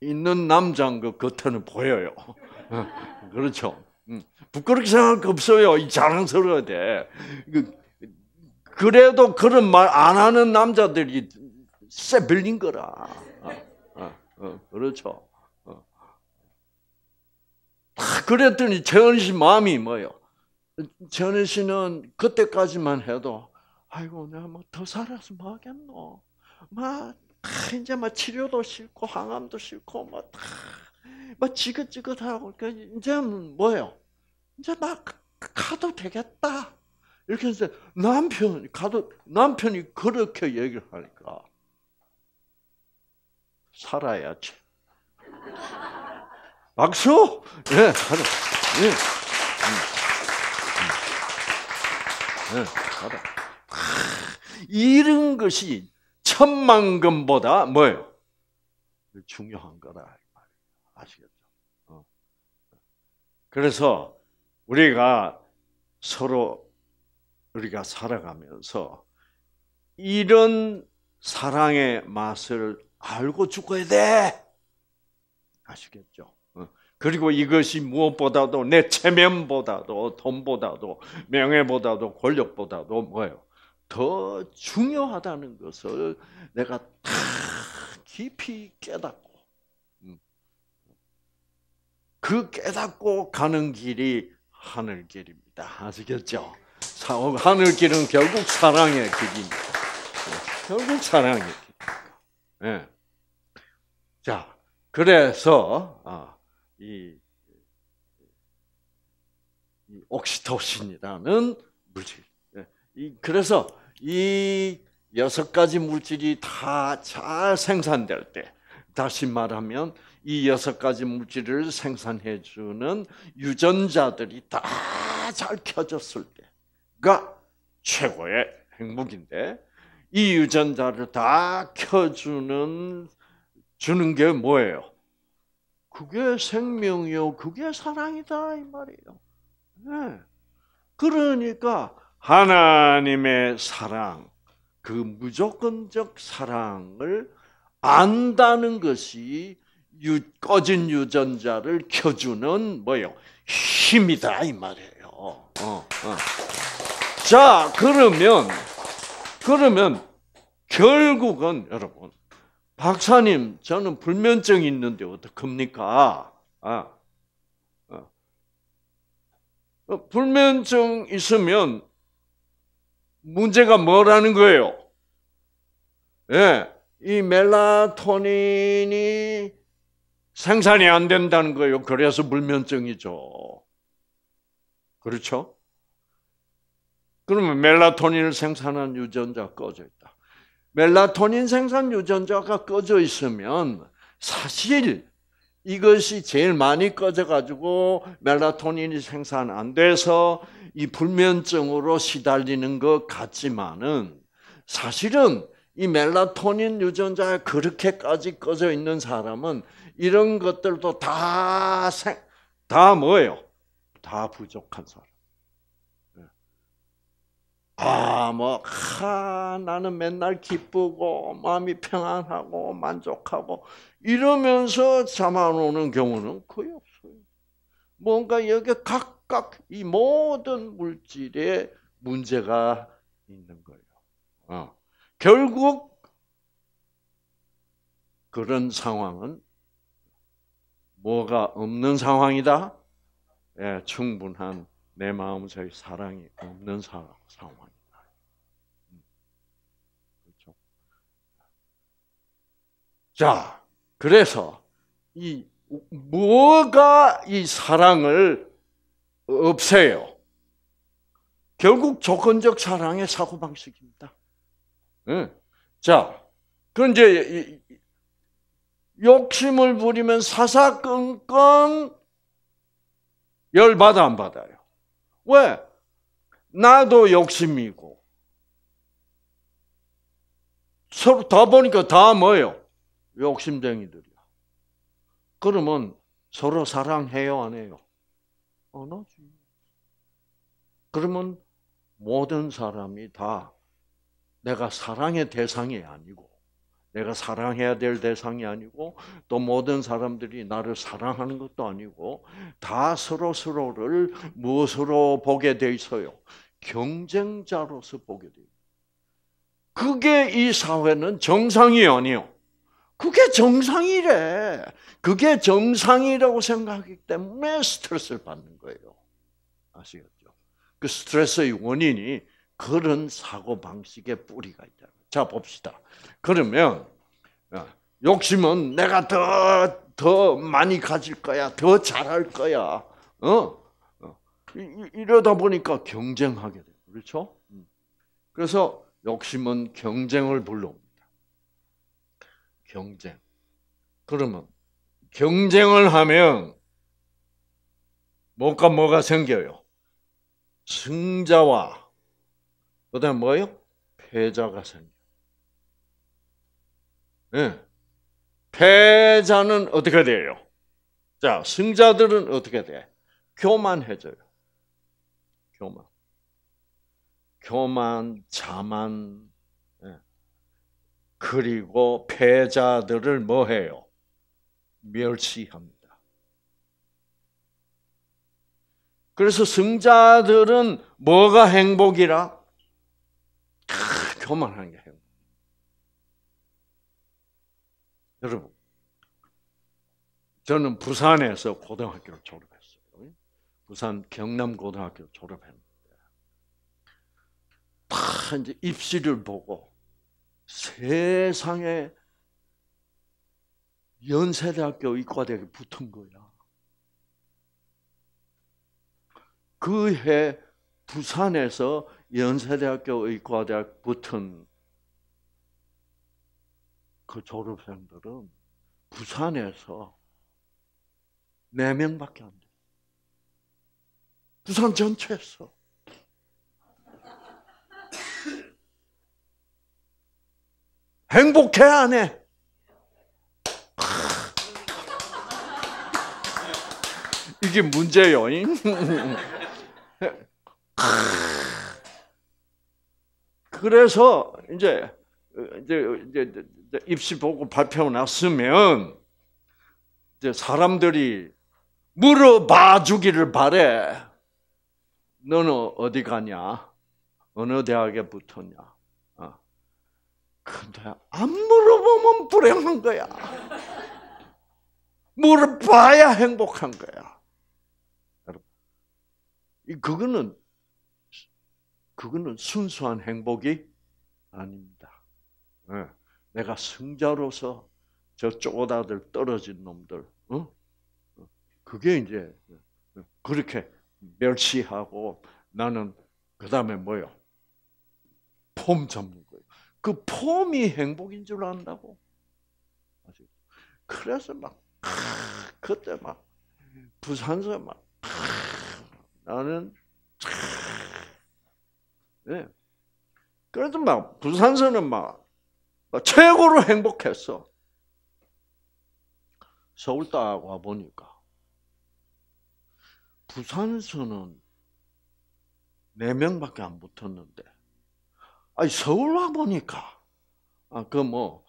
있는 남자인 것 같아는 보여요. 그렇죠. 음. 부끄럽게 생각할 거 없어요. 자랑스러워야 돼. 그, 그래도 그런 말 안 하는 남자들이 쎄 빌린 거라. 어, 어, 어, 그렇죠. 그랬더니 재현 씨 마음이 뭐예요? 재현 씨는 그때까지만 해도 아이고 내가 뭐 더 살아서 뭐 하겠노? 막 뭐, 아, 이제 막 뭐 치료도 싫고 항암도 싫고 막막 뭐 막 지긋지긋하고 그러니이제 뭐예요? 이제 막 가도 되겠다. 이렇게 해서 남편 이 가도 남편이 그렇게 얘기를 하니까 살아야지. 박수! 예, 네, 받아. 예. 네, 받아. 이런 것이 천만금보다 뭐예요? 중요한 거다. 아시겠죠? 어. 그래서 우리가 서로 우리가 살아가면서 이런 사랑의 맛을 알고 죽어야 돼. 아시겠죠? 그리고 이것이 무엇보다도 내 체면보다도 돈보다도 명예보다도 권력보다도 뭐예요? 더 중요하다는 것을 내가 다 깊이 깨닫고 음, 그 깨닫고 가는 길이 하늘 길입니다. 아시겠죠? 하늘 길은 결국 사랑의 길입니다. 결국 사랑의 길입니다. 네. 자, 그래서 아, 이, 이 옥시토신이라는 물질. 예, 이, 그래서 이 여섯 가지 물질이 다 잘 생산될 때, 다시 말하면 이 여섯 가지 물질을 생산해 주는 유전자들이 다 잘 켜졌을 때가 최고의 행복인데 이 유전자를 다 켜주는 주는 게 뭐예요? 그게 생명이요, 그게 사랑이다 이 말이에요. 네. 그러니까 하나님의 사랑, 그 무조건적 사랑을 안다는 것이 유, 꺼진 유전자를 켜주는 뭐요 힘이다 이 말이에요. 어, 어. 자 그러면 그러면 결국은 여러분 박사님, 저는 불면증이 있는데 어떡합니까? 아, 아. 어, 불면증 있으면 문제가 뭐라는 거예요? 예, 이 멜라토닌이 생산이 안 된다는 거예요. 그래서 불면증이죠. 그렇죠? 그러면 멜라토닌을 생산한 유전자 꺼져 있다. 멜라토닌 생산 유전자가 꺼져 있으면 사실 이것이 제일 많이 꺼져가지고 멜라토닌이 생산 안 돼서 이 불면증으로 시달리는 것 같지만은 사실은 이 멜라토닌 유전자가 그렇게까지 꺼져 있는 사람은 이런 것들도 다, 생, 다 뭐예요? 다 부족한 사람. 아, 뭐, 하, 나는 맨날 기쁘고, 마음이 평안하고, 만족하고, 이러면서 잠안 오는 경우는 거의 없어요. 뭔가 여기 각각 이 모든 물질에 문제가 있는 거예요. 어. 결국, 그런 상황은 뭐가 없는 상황이다? 예, 충분한 내 마음속의 사랑이 없는 상황, 상황. 자, 그래서 이 뭐가 이 사랑을 없애요? 결국 조건적 사랑의 사고 방식입니다. 응. 예. 자, 그 이제 욕심을 부리면 사사건건 열 받아 안 받아요. 왜? 나도 욕심이고 서로 다 보니까 다 뭐요? 욕심쟁이들이야. 그러면 서로 사랑해요, 안 해요? 안 하지. 그러면 모든 사람이 다 내가 사랑의 대상이 아니고, 내가 사랑해야 될 대상이 아니고, 또 모든 사람들이 나를 사랑하는 것도 아니고, 다 서로 서로를 무엇으로 보게 돼 있어요? 경쟁자로서 보게 돼요. 그게 이 사회는 정상이 아니요. 그게 정상이래. 그게 정상이라고 생각하기 때문에 스트레스를 받는 거예요. 아시겠죠? 그 스트레스의 원인이 그런 사고 방식의 뿌리가 있다. 자 봅시다. 그러면 어, 욕심은 내가 더, 더 많이 가질 거야, 더 잘할 거야. 어? 어. 이러다 보니까 경쟁하게 돼. 그렇죠? 음. 그래서 욕심은 경쟁을 불러. 경쟁. 그러면 경쟁을 하면 뭔가 뭐가 생겨요? 승자와 그다음 뭐요? 패자가 생겨. 예. 패자는 어떻게 돼요? 자, 승자들은 어떻게 돼? 교만해져요. 교만. 교만, 자만, 그리고 패자들을 뭐해요? 멸시합니다. 그래서 승자들은 뭐가 행복이라? 아, 교만한 게 행복. 여러분, 저는 부산에서 고등학교를 졸업했어요. 부산 경남고등학교 졸업했는데, 다 이제 입시를 보고 세상에 연세대학교 의과대학에 붙은 거야. 그 해 부산에서 연세대학교 의과대학 붙은 그 졸업생들은 부산에서 4명밖에 안 돼. 부산 전체에서. 행복해 안 해? 이게 문제요. 그래서 이제 이제, 이제 입시 보고 발표 났으면 이제 사람들이 물어봐 주기를 바래. 너는 어디 가냐? 어느 대학에 붙었냐? 근데 안 물어보면 불행한 거야. 물어봐야 행복한 거야. 여러분, 그거는 그거는 순수한 행복이 아닙니다. 예, 내가 승자로서 저 쪼다들 떨어진 놈들, 어? 어 그게 이제 어, 그렇게 멸시하고 나는 그 다음에 뭐요? 폼 잡는. 그 폼이 행복인 줄 안다고. 그래서 막 그때 막 부산서 막 나는 예. 네. 그래도 막 부산서는 막, 막 최고로 행복했어. 서울 딱와 보니까 부산서는 네 명밖에 안 붙었는데 아니, 서울 와보니까, 아, 그 뭐,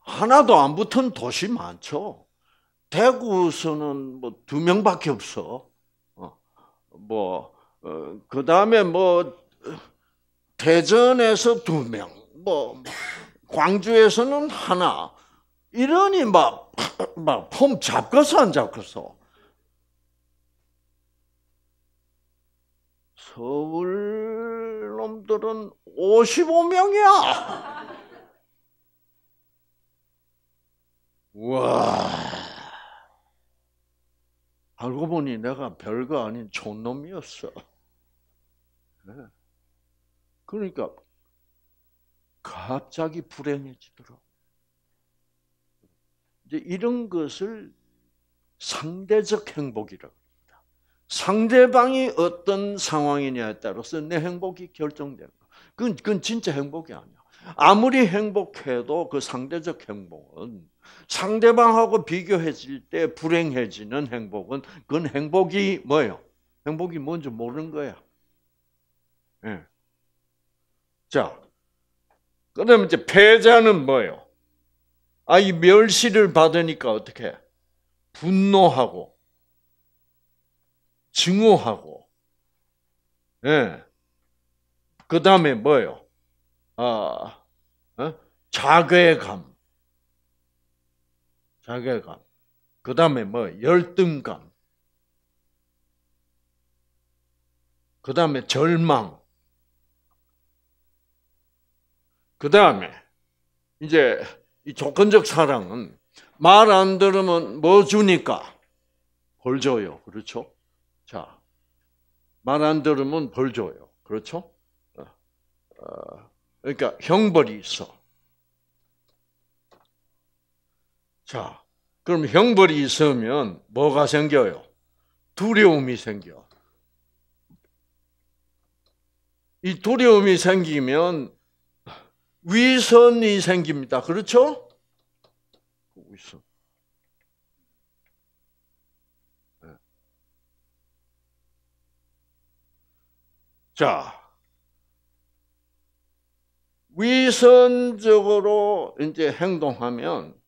하나도 안 붙은 도시 많죠. 대구서는 뭐 두 명밖에 없어. 어, 뭐, 어, 그 다음에 뭐, 대전에서 두 명, 뭐, 광주에서는 하나. 이러니 막, 막, 폼 잡고서 안 잡고서. 서울 놈들은 55명이야. 와. 알고 보니 내가 별거 아닌 촌놈이었어. 네. 그러니까 갑자기 불행해지더라 이런 것을 상대적 행복이라고. 상대방이 어떤 상황이냐에 따라서 내 행복이 결정되는 거. 그건, 그건 진짜 행복이 아니야. 아무리 행복해도 그 상대적 행복은 상대방하고 비교해질 때 불행해지는 행복은 그건 행복이 뭐예요? 행복이 뭔지 모르는 거야. 예. 네. 자, 그다음 이제 패자는 뭐예요? 아이 멸시를 받으니까 어떻게 분노하고 증오하고, 예. 그 다음에 뭐요? 아, 어? 자괴감. 자괴감. 그 다음에 뭐, 열등감. 그 다음에 절망. 그 다음에, 이제, 이 조건적 사랑은 말 안 들으면 뭐 주니까? 벌 줘요. 그렇죠? 말안 들으면 벌 줘요. 그렇죠? 어, 어, 그러니까 형벌이 있어. 자, 그럼 형벌이 있으면 뭐가 생겨요? 두려움이 생겨. 이 두려움이 생기면 위선이 생깁니다. 그렇죠? 위선. 자, 위선적으로 이제 행동하면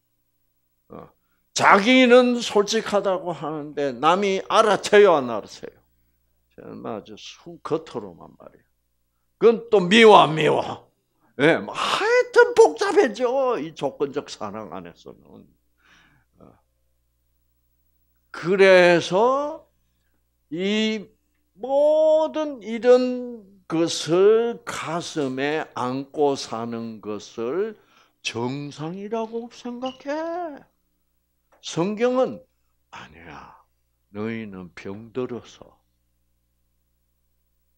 어, 자기는 솔직하다고 하는데 남이 알아채요 안 알아채요? 정말 아주 순 겉으로만 말이에요. 그건 또 미워 미워. 예, 네, 하여튼 복잡해져 이 조건적 사랑 안에서는. 어, 그래서 이 모든 이런 것을 가슴에 안고 사는 것을 정상이라고 생각해. 성경은 아니야. 너희는 병들어서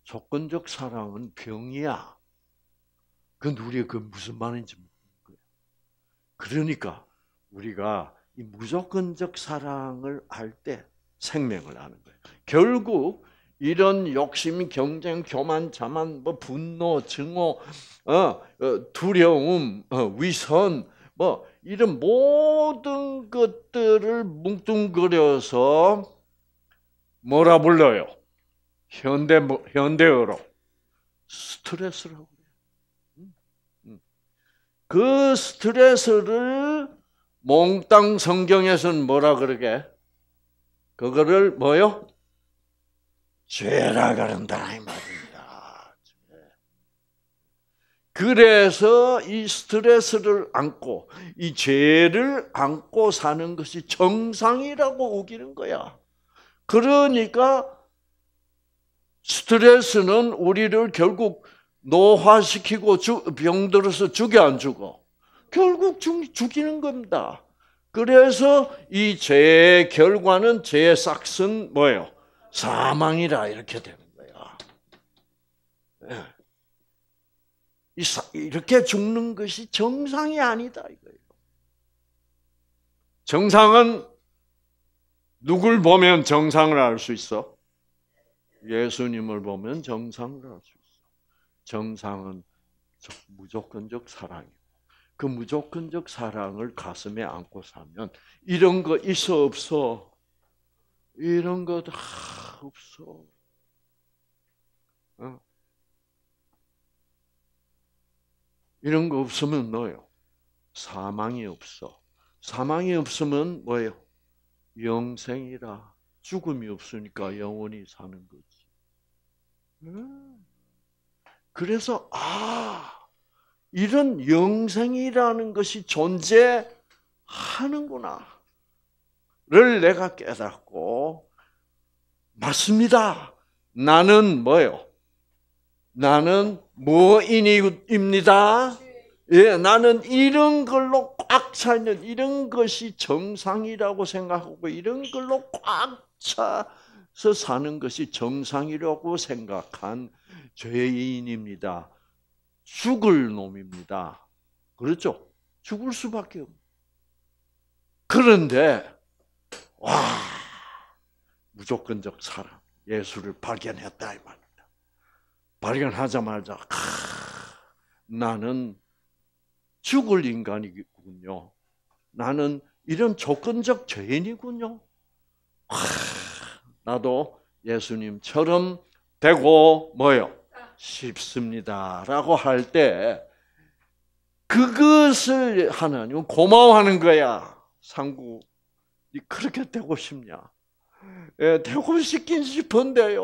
조건적 사랑은 병이야. 근데 그 우리가 그 무슨 말인지 모르는 거야. 그러니까 우리가 이 무조건적 사랑을 알 때 생명을 아는 거예요. 결국 이런 욕심, 경쟁, 교만, 자만, 뭐 분노, 증오, 어, 어 두려움, 어, 위선, 뭐 이런 모든 것들을 뭉뚱그려서 뭐라 불러요? 현대 현대어로 스트레스라고 해요. 음, 음. 그 스트레스를 몽땅 성경에서는 뭐라 그러게? 그거를 뭐요? 죄라 그런다 이 말입니다. 그래서 이 스트레스를 안고 이 죄를 안고 사는 것이 정상이라고 우기는 거야. 그러니까 스트레스는 우리를 결국 노화시키고 병들어서 죽여 안 죽어? 결국 죽이는 겁니다. 그래서 이 죄의 결과는 죄의 싹은 뭐예요? 사망이라 이렇게 되는 거야. 예. 이렇게 죽는 것이 정상이 아니다 이거예요. 정상은 누굴 보면 정상을 알 수 있어? 예수님을 보면 정상을 알 수 있어. 정상은 무조건적 사랑이고 그 무조건적 사랑을 가슴에 안고 사면 이런 거 있어 없어 이런 것다 없어. 어? 이런 거 없으면 뭐요 사망이 없어. 사망이 없으면 뭐예요? 영생이라. 죽음이 없으니까 영원히 사는 거지. 어? 그래서 아 이런 영생이라는 것이 존재하는구나를 내가 깨닫고 맞습니다. 나는 뭐요? 나는 뭐인입니다. 예, 나는 이런 걸로 꽉 차 있는 이런 것이 정상이라고 생각하고 이런 걸로 꽉 차서 사는 것이 정상이라고 생각한 죄인입니다. 죽을 놈입니다. 그렇죠? 죽을 수밖에 없. 그런데 와 무조건적 사랑, 예수를 발견했다 이 말입니다. 발견하자마자 아, 나는 죽을 인간이군요. 나는 이런 조건적 죄인이군요. 아, 나도 예수님처럼 되고 뭐요? 싶습니다라고 할 때 그것을 하나님 고마워하는 거야. 상구, 이 그렇게 되고 싶냐? 예, 퇴고시킨 싶은데요.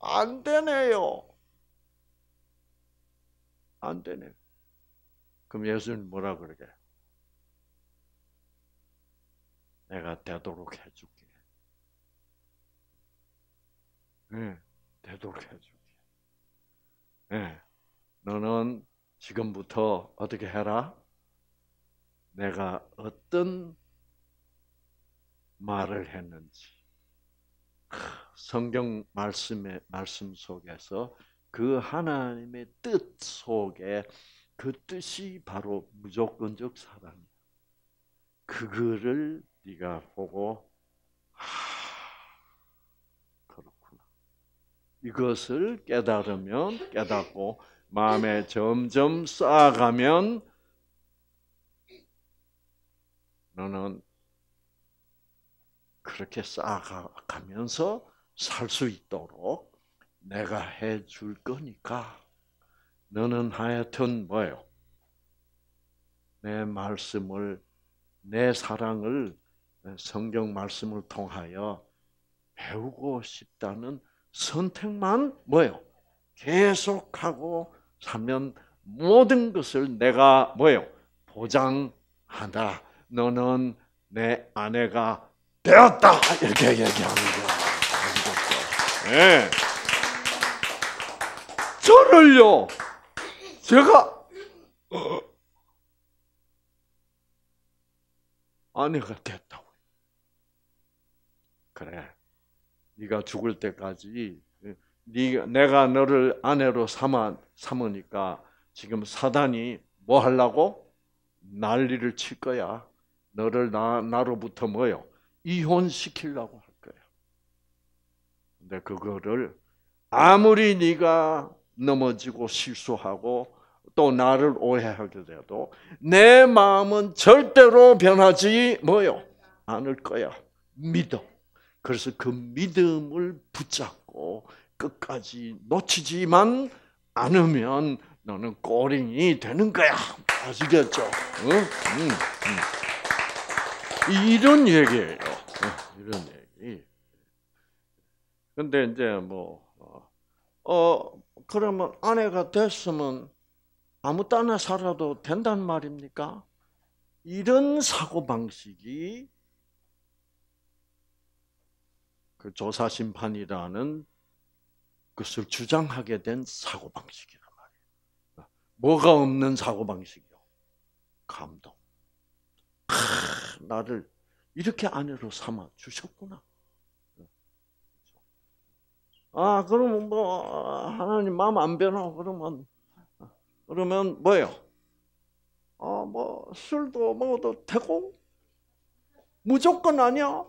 안 되네요. 안 되네요. 그럼 예수님 뭐라 그러게? 내가 되도록 해줄게. 예, 되도록 해줄게. 예, 너는 지금부터 어떻게 해라? 내가 어떤 말을 했는지, 성경 말씀의 말씀 속에서 그 하나님의 뜻 속에 그 뜻이 바로 무조건적 사랑이야. 그거를 네가 보고 이것을 깨달으면 깨닫고 마음에 점점 쌓아가면 너는 그렇게 쌓아가면서 살 수 있도록 내가 해 줄 거니까 너는 하여튼 뭐요? 내 말씀을 내 사랑을 성경 말씀을 통하여 배우고 싶다는 선택만 뭐요? 계속하고 살면 모든 것을 내가 뭐요? 보장한다. 너는 내 아내가 되었다 아, 이렇게 얘기하는 거예 저를요, 제가 아내가 됐다고. 그래, 네가 죽을 때까지 네 내가 너를 아내로 삼아 삼으니까 지금 사단이 뭐 하려고 난리를 칠 거야. 너를 나 나로부터 뭐요? 이혼시키려고 할 거예요. 근데 그거를 아무리 네가 넘어지고 실수하고 또 나를 오해하게 돼도 내 마음은 절대로 변하지 뭐요 않을 거야. 믿어. 그래서 그 믿음을 붙잡고 끝까지 놓치지만 않으면 너는 꼬링이 되는 거야. 아시겠죠? 응? 응. 이런 얘기예요. 이런 얘기. 근데 이제 뭐, 어, 어 그러면 아내가 됐으면 아무 딴나 살아도 된단 말입니까? 이런 사고방식이 그 조사심판이라는 것을 주장하게 된 사고방식이란 말이에요. 뭐가 없는 사고방식이요? 감동. 아, 나를 이렇게 아내로 삼아 주셨구나. 아, 그러면 뭐, 하나님 마음 안 변하고 그러면, 그러면 뭐요 아, 뭐, 술도 먹어도 되고? 무조건 아니야?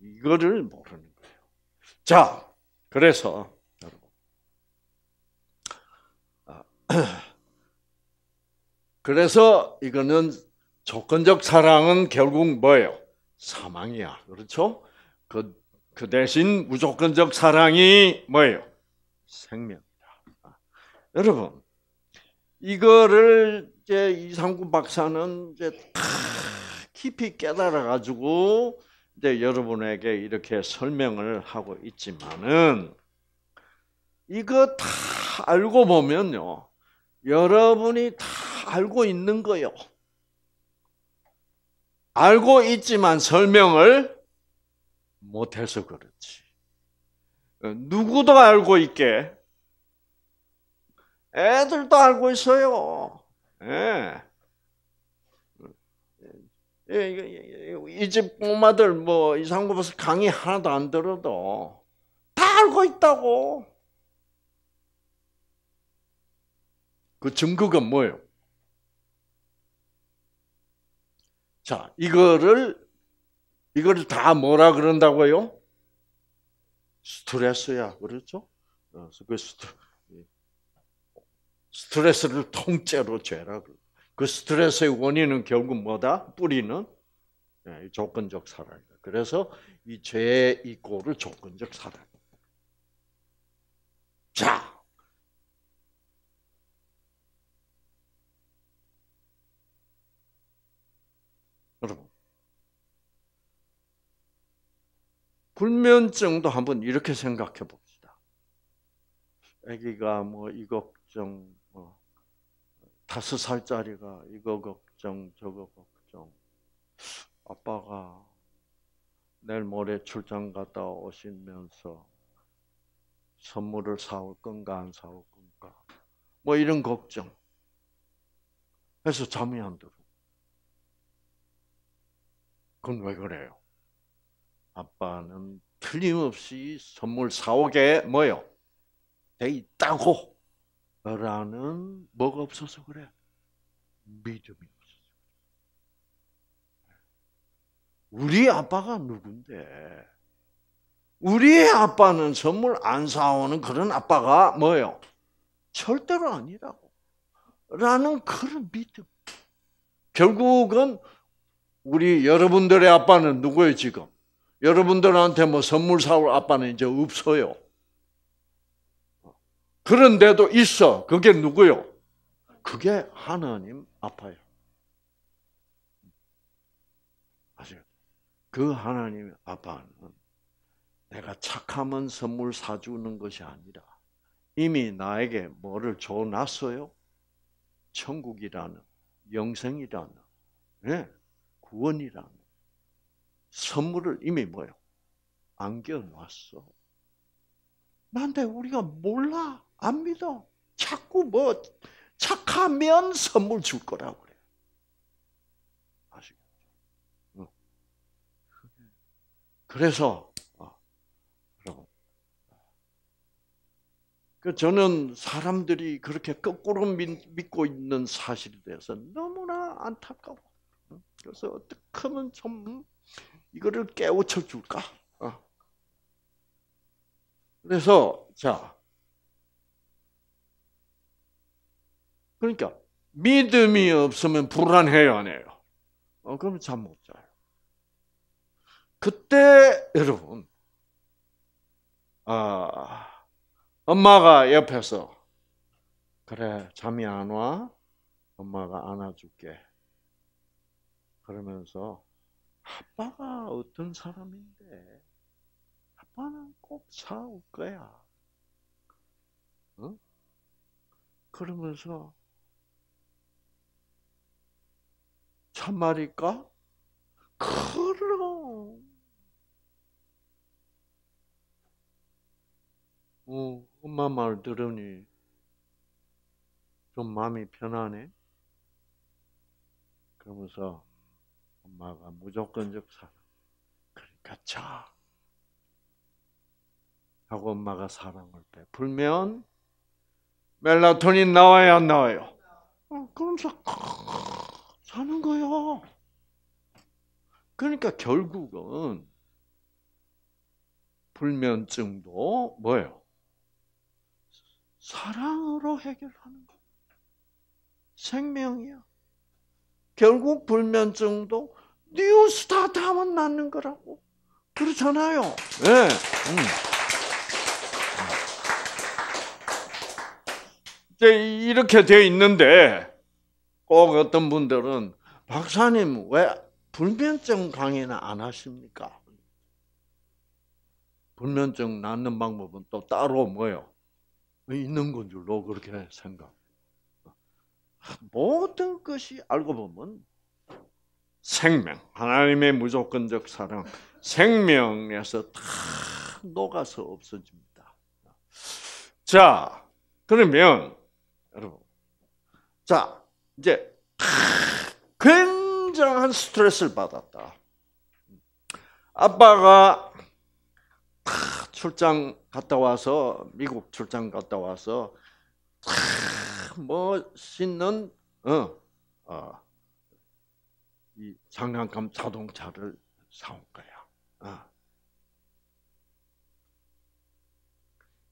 이거를 모르는 거예요. 자, 그래서, 여러분. 아, 그래서 이거는 조건적 사랑은 결국 뭐예요? 사망이야. 그렇죠? 그, 그 대신 무조건적 사랑이 뭐예요? 생명이다. 여러분, 이거를 이제 이상구 박사는 이제 깊이 깨달아 가지고 이제 여러분에게 이렇게 설명을 하고 있지만은 이거 다 알고 보면요. 여러분이 다 알고 있는 거요. 알고 있지만 설명을 못해서 그렇지. 누구도 알고 있게. 애들도 알고 있어요. 예. 예, 예, 예 이집 엄마들 뭐 이상구부서 강의 하나도 안 들어도 다 알고 있다고. 그 증거가 뭐예요? 자, 이거를 이걸 다 뭐라 그런다고요? 스트레스야, 그렇죠? 어, 그 예. 스트레스를 통째로 죄라. 그 스트레스의 원인은 결국 뭐다? 뿌리는 예, 조건적 사랑이다. 그래서 이 죄의 이꼴을 조건적 사랑. 자, 여러분. 불면증도 한번 이렇게 생각해 봅시다. 아기가 뭐 이 걱정, 뭐 다섯 살짜리가 이거 걱정, 저거 걱정. 아빠가 내일 모레 출장 갔다 오시면서 선물을 사올 건가 안 사올 건가 뭐 이런 걱정 해서 잠이 안 들어 그건 왜 그래요? 아빠는 틀림없이 선물 사오게 뭐요? 돼 있다고 라는 뭐가 없어서 그래? 믿음이 없어서 우리 아빠가 누군데? 우리 아빠는 선물 안 사오는 그런 아빠가 뭐요? 절대로 아니라고. 라는 그런 믿음. 결국은 우리 여러분들의 아빠는 누구예요, 지금? 여러분들한테 뭐 선물 사올 아빠는 이제 없어요. 그런데도 있어. 그게 누구요? 그게 하나님 아파요. 아시죠? 그 하나님 아빠는 내가 착하면 선물 사주는 것이 아니라 이미 나에게 뭐를 줘놨어요? 천국이라는, 영생이라는. 네? 구원이라는 선물을 이미 뭐요? 안겨놨어. 난데 우리가 몰라. 안 믿어. 자꾸 뭐 착하면 선물 줄 거라고 그래. 아시겠죠? 그래서 어, 그 저는 사람들이 그렇게 거꾸로 믿, 고 있는 사실에 대해서 너무나 안타까워. 그래서 어떻게 하면 좀 이거를 깨우쳐 줄까? 어. 그래서 자 그러니까 믿음이 없으면 불안해요, 안 해요? 어, 그럼 잠못 자요. 그때 여러분, 아 엄마가 옆에서 그래 잠이 안 와, 엄마가 안아줄게. 그러면서 아빠가 어떤 사람인데 아빠는 꼭 싸울 거야. 어? 그러면서 참말일까? 그럼. 어, 엄마 말 들으니 좀 마음이 편하네. 그러면서 엄마가 무조건적 사랑. 그러니까 자. 하고 엄마가 사랑을 베풀면 멜라토닌 나와요 안 나와요? 어, 그럼 사, 사는 거요. 그러니까 결국은 불면증도 뭐예요? 사랑으로 해결하는 거. 예요 생명이야. 결국 불면증도 뉴스타트하면 낫는 거라고. 그렇잖아요. 예. 네. 음. 음. 이렇게 되어 있는데 꼭 어떤 분들은 박사님 왜 불면증 강의는 안 하십니까? 불면증 낫는 방법은 또 따로 뭐요? 있는 건 줄로 그렇게 생각. 모든 것이 알고 보면 생명, 하나님의 무조건적 사랑, 생명에서 다 녹아서 없어집니다. 자, 그러면 여러분, 자 이제 굉장한 스트레스를 받았다. 아빠가 출장 갔다 와서 미국 출장 갔다 와서 뭐 씻는 어, 어. 이 장난감 자동차를 사온 거야. 아. 어.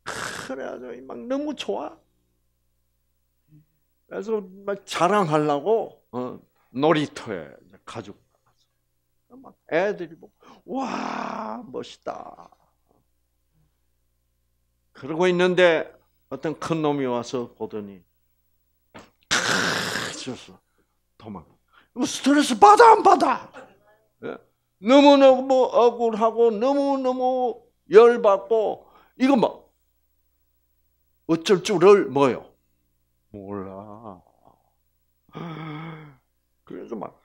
그래가지고 막 너무 좋아. 그래서 막 자랑하려고 어, 놀이터에 가지막 애들이 뭐와 멋있다. 그러고 있는데 어떤 큰 놈이 와서 보더니 크 아, 어 도망. 뭐 스트레스 받아 안 받아? 예? 너무너무 뭐 억울하고 너무너무 열받고 이거 뭐 어쩔 줄을 뭐요? 몰라. 그래서 막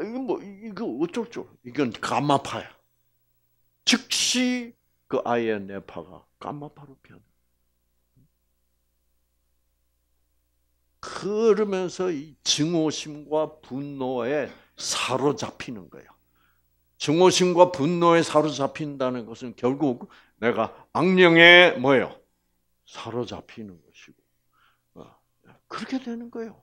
이거 뭐 이거 어쩔 줄? 이건 감마파야. 즉시 그 INF가 감마파로 변해. 그러면서 이 증오심과 분노에 사로잡히는 거예요. 증오심과 분노에 사로잡힌다는 것은 결국 내가 악령에 뭐예요? 사로잡히는 것이고. 어, 그렇게 되는 거예요.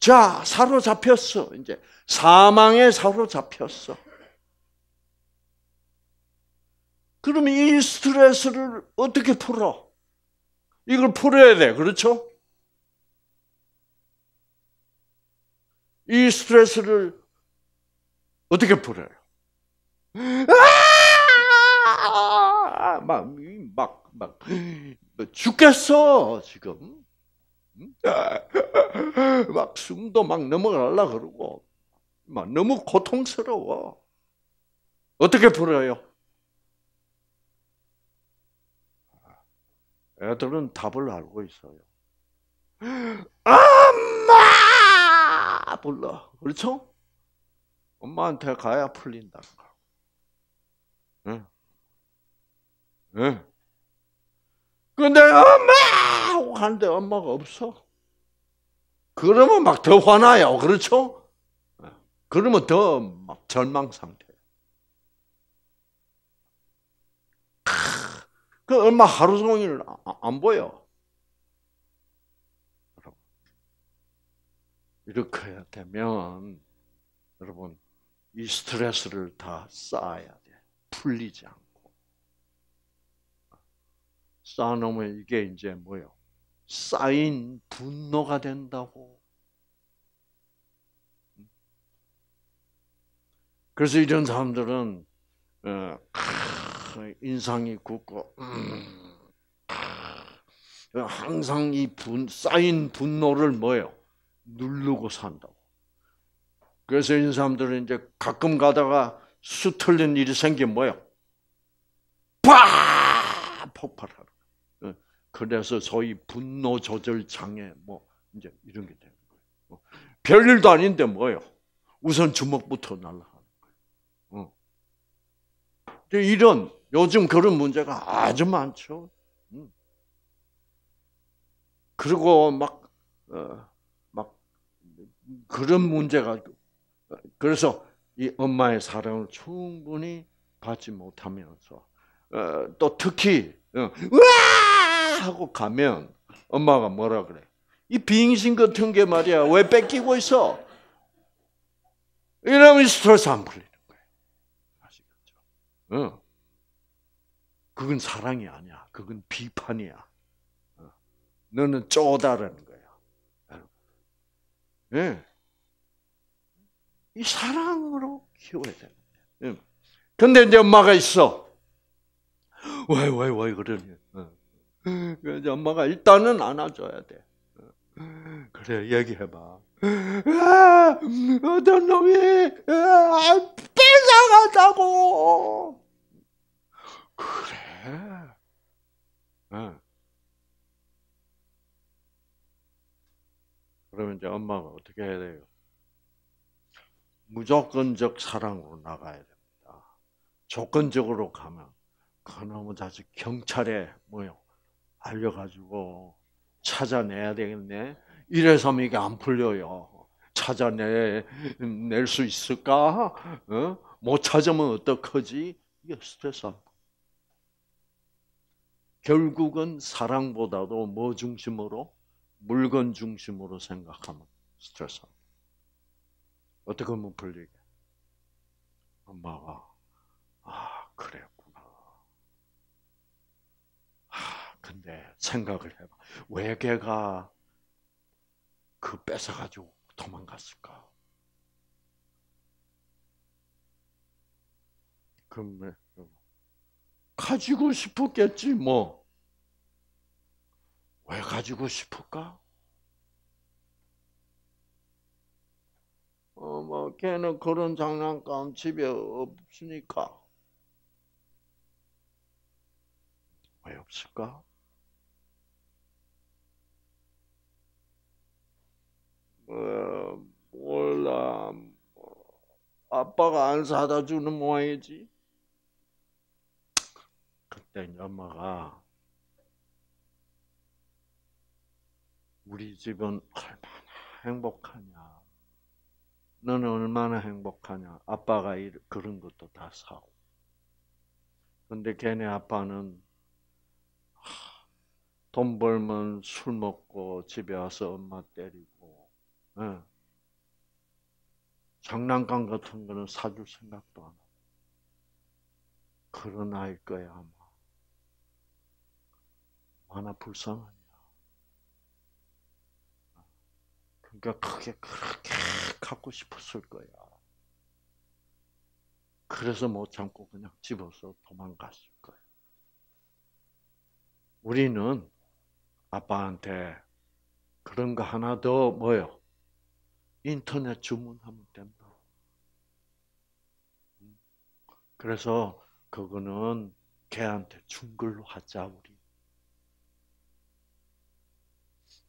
자, 사로잡혔어. 이제 사망에 사로잡혔어. 그러면 이 스트레스를 어떻게 풀어? 이걸 풀어야 돼. 그렇죠? 이 스트레스를 어떻게 풀어요? 아! 막, 막, 막, 뭐 죽겠어, 지금. 막 숨도 막 넘어가려 그러고, 막 너무 고통스러워. 어떻게 풀어요? 애들은 답을 알고 있어요. 아! 다 아, 불러. 그렇죠? 엄마한테 가야 풀린다는 거. 응? 응? 근데 엄마! 하고 가는데 엄마가 없어. 그러면 막 더 화나요. 그렇죠? 그러면 더 막 절망 상태. 그 엄마 하루 종일 안 보여. 일으켜야 되면 여러분 이 스트레스를 다 쌓아야 돼. 풀리지 않고. 쌓아놓으면 이게 이제 뭐요? 쌓인 분노가 된다고. 그래서 이런 사람들은 어, 인상이 굳고 음, 항상 이 분, 쌓인 분노를 뭐요? 누르고 산다고. 그래서 이 사람들은 이제 가끔 가다가 수틀린 일이 생기면 뭐요 빠! 폭발하는 예. 그래서 소위 분노 조절 장애 뭐 이제 이런 게 되는 거예요. 뭐 별일도 아닌데 뭐요 우선 주먹부터 날라가는 거예요. 어. 이런 요즘 그런 문제가 아주 많죠. 음. 그리고 막 어, 그런 문제가 그래서 이 엄마의 사랑을 충분히 받지 못하면서 어, 또 특히 어, 으아 하고 가면 엄마가 뭐라 그래? 이비신 같은 게 말이야 왜 뺏기고 있어? 이러면 스트레스 안 풀리는 거예요. 아시겠죠? 응. 어. 그건 사랑이 아니야. 그건 비판이야. 너는 쪼다라는 예. 이 사랑으로 키워야 됩니다. 예. 근데 이제 엄마가 있어. 왜, 왜, 왜 그러냐. 어. 그래서 엄마가 일단은 안아줘야 돼. 어. 그래, 얘기해봐. 아, 어떤 놈이, 아, 어떻게 해야 돼요? 무조건적 사랑으로 나가야 됩니다. 조건적으로 가면 그놈의 다시 경찰에 뭐요 알려가지고 찾아내야 되겠네. 이래서 이게 안 풀려요. 찾아낼 수 있을까? 어? 못 찾으면 어떡하지? 이게 스트레스. 결국은 사랑보다도 뭐 중심으로? 물건 중심으로 생각하면 스트레스. 어떻게 하면 풀리게? 엄마가, 아, 그랬구나. 아, 근데 생각을 해봐. 왜걔가그 뺏어가지고 도망갔을까? 그럼, 가지고 싶었겠지, 뭐. 왜 가지고 싶을까? 어, 뭐, 걔는 그런 장난감 집에 없으니까. 왜 없을까? 어, 몰라. 아빠가 안 사다 주는 모양이지. 그때 엄마가 우리 집은 얼마나 행복하냐. 너는 얼마나 행복하냐. 아빠가 그런 것도 다 사고. 근데 걔네 아빠는 돈 벌면 술 먹고 집에 와서 엄마 때리고 네. 장난감 같은 거는 사줄 생각도 안 하고 그런 아이 거야 아마 얼마나 불쌍하냐 그러니까 크게 그렇게 갖고 싶었을 거야. 그래서 못 참고 그냥 집어서 도망갔을 거야. 우리는 아빠한테 그런 거 하나 더 뭐요? 인터넷 주문하면 된다. 그래서 그거는 걔한테 준 걸로 하자 우리.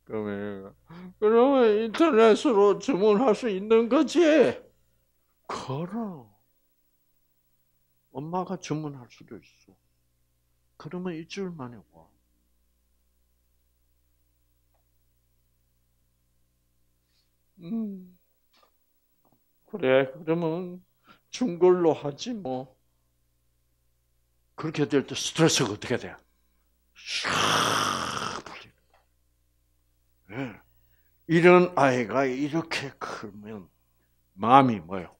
그러면 그러면 인터넷으로 주문할 수 있는 거지? 그럼 엄마가 주문할 수도 있어. 그러면 일주일 만에 와. 음, 그래, 그러면 준 걸로 하지 뭐. 그렇게 될 때 스트레스가 어떻게 돼? 샤 이런 아이가 이렇게 크면 마음이 뭐요?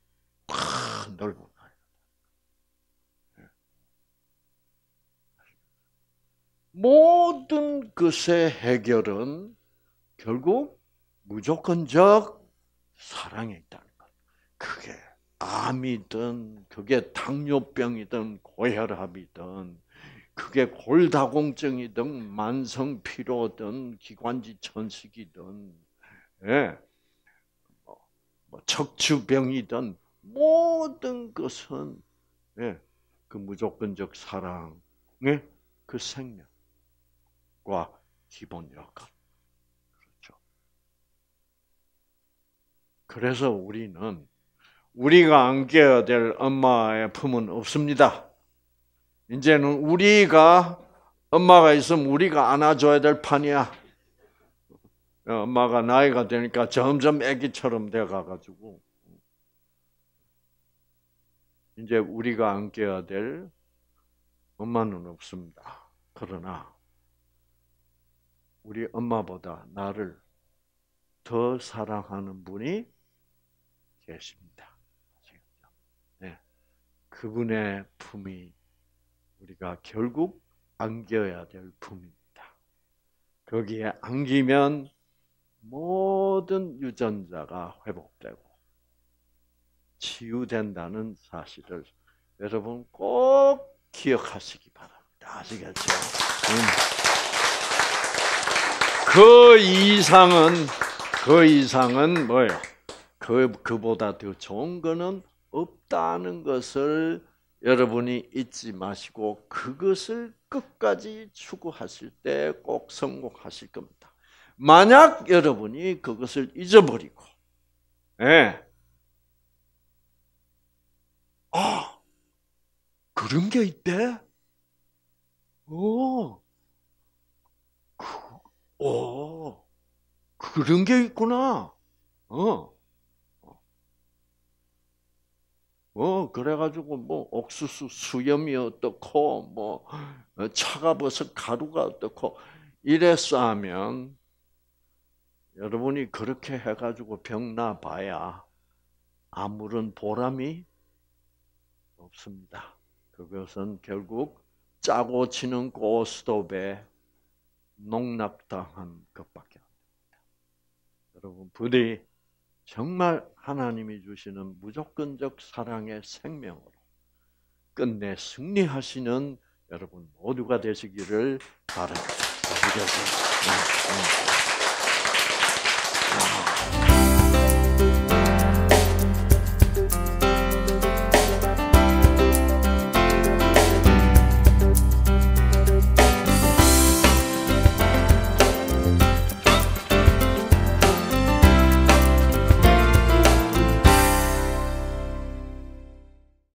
넓은 예요 모든 것의 해결은 결국 무조건적 사랑에 있다는 것. 그게 암이든, 그게 당뇨병이든, 고혈압이든, 그게 골다공증이든 만성 피로든 기관지 천식이든 예. 뭐, 뭐 척추병이든 모든 것은 예. 그 무조건적 사랑의 그 생명과 기본 역할. 그렇죠. 그래서 우리는 우리가 안겨야 될 엄마의 품은 없습니다. 이제는 우리가 엄마가 있으면 우리가 안아줘야 될 판이야. 엄마가 어, 나이가 되니까 점점 아기처럼 돼가가지고 이제 우리가 안겨야될 엄마는 없습니다. 그러나 우리 엄마보다 나를 더 사랑하는 분이 계십니다. 네. 그분의 품이 우리가 결국 안겨야 될 품입니다. 거기에 안기면 모든 유전자가 회복되고 치유된다는 사실을 여러분 꼭 기억하시기 바랍니다. 아시겠죠? 음. 그 이상은 그 이상은 뭐예요? 그 그보다 더 좋은 거는 없다는 것을 여러분이 잊지 마시고 그것을 끝까지 추구하실 때 꼭 성공하실 겁니다. 만약 여러분이 그것을 잊어버리고, 예. 아, 그런 게 있대? 오, 어. 그, 오, 어. 그런 게 있구나. 어. 어, 그래가지고, 뭐, 옥수수 수염이 어떻고, 뭐, 어, 차가벗서 가루가 어떻고, 이래싸면 여러분이 그렇게 해가지고 병나 봐야 아무런 보람이 없습니다. 그것은 결국 짜고 치는 고스톱에 농락당한 것밖에 안 됩니다. 여러분 부디 정말 하나님이 주시는 무조건적 사랑의 생명으로 끝내 승리하시는 여러분 모두가 되시기를 바랍니다.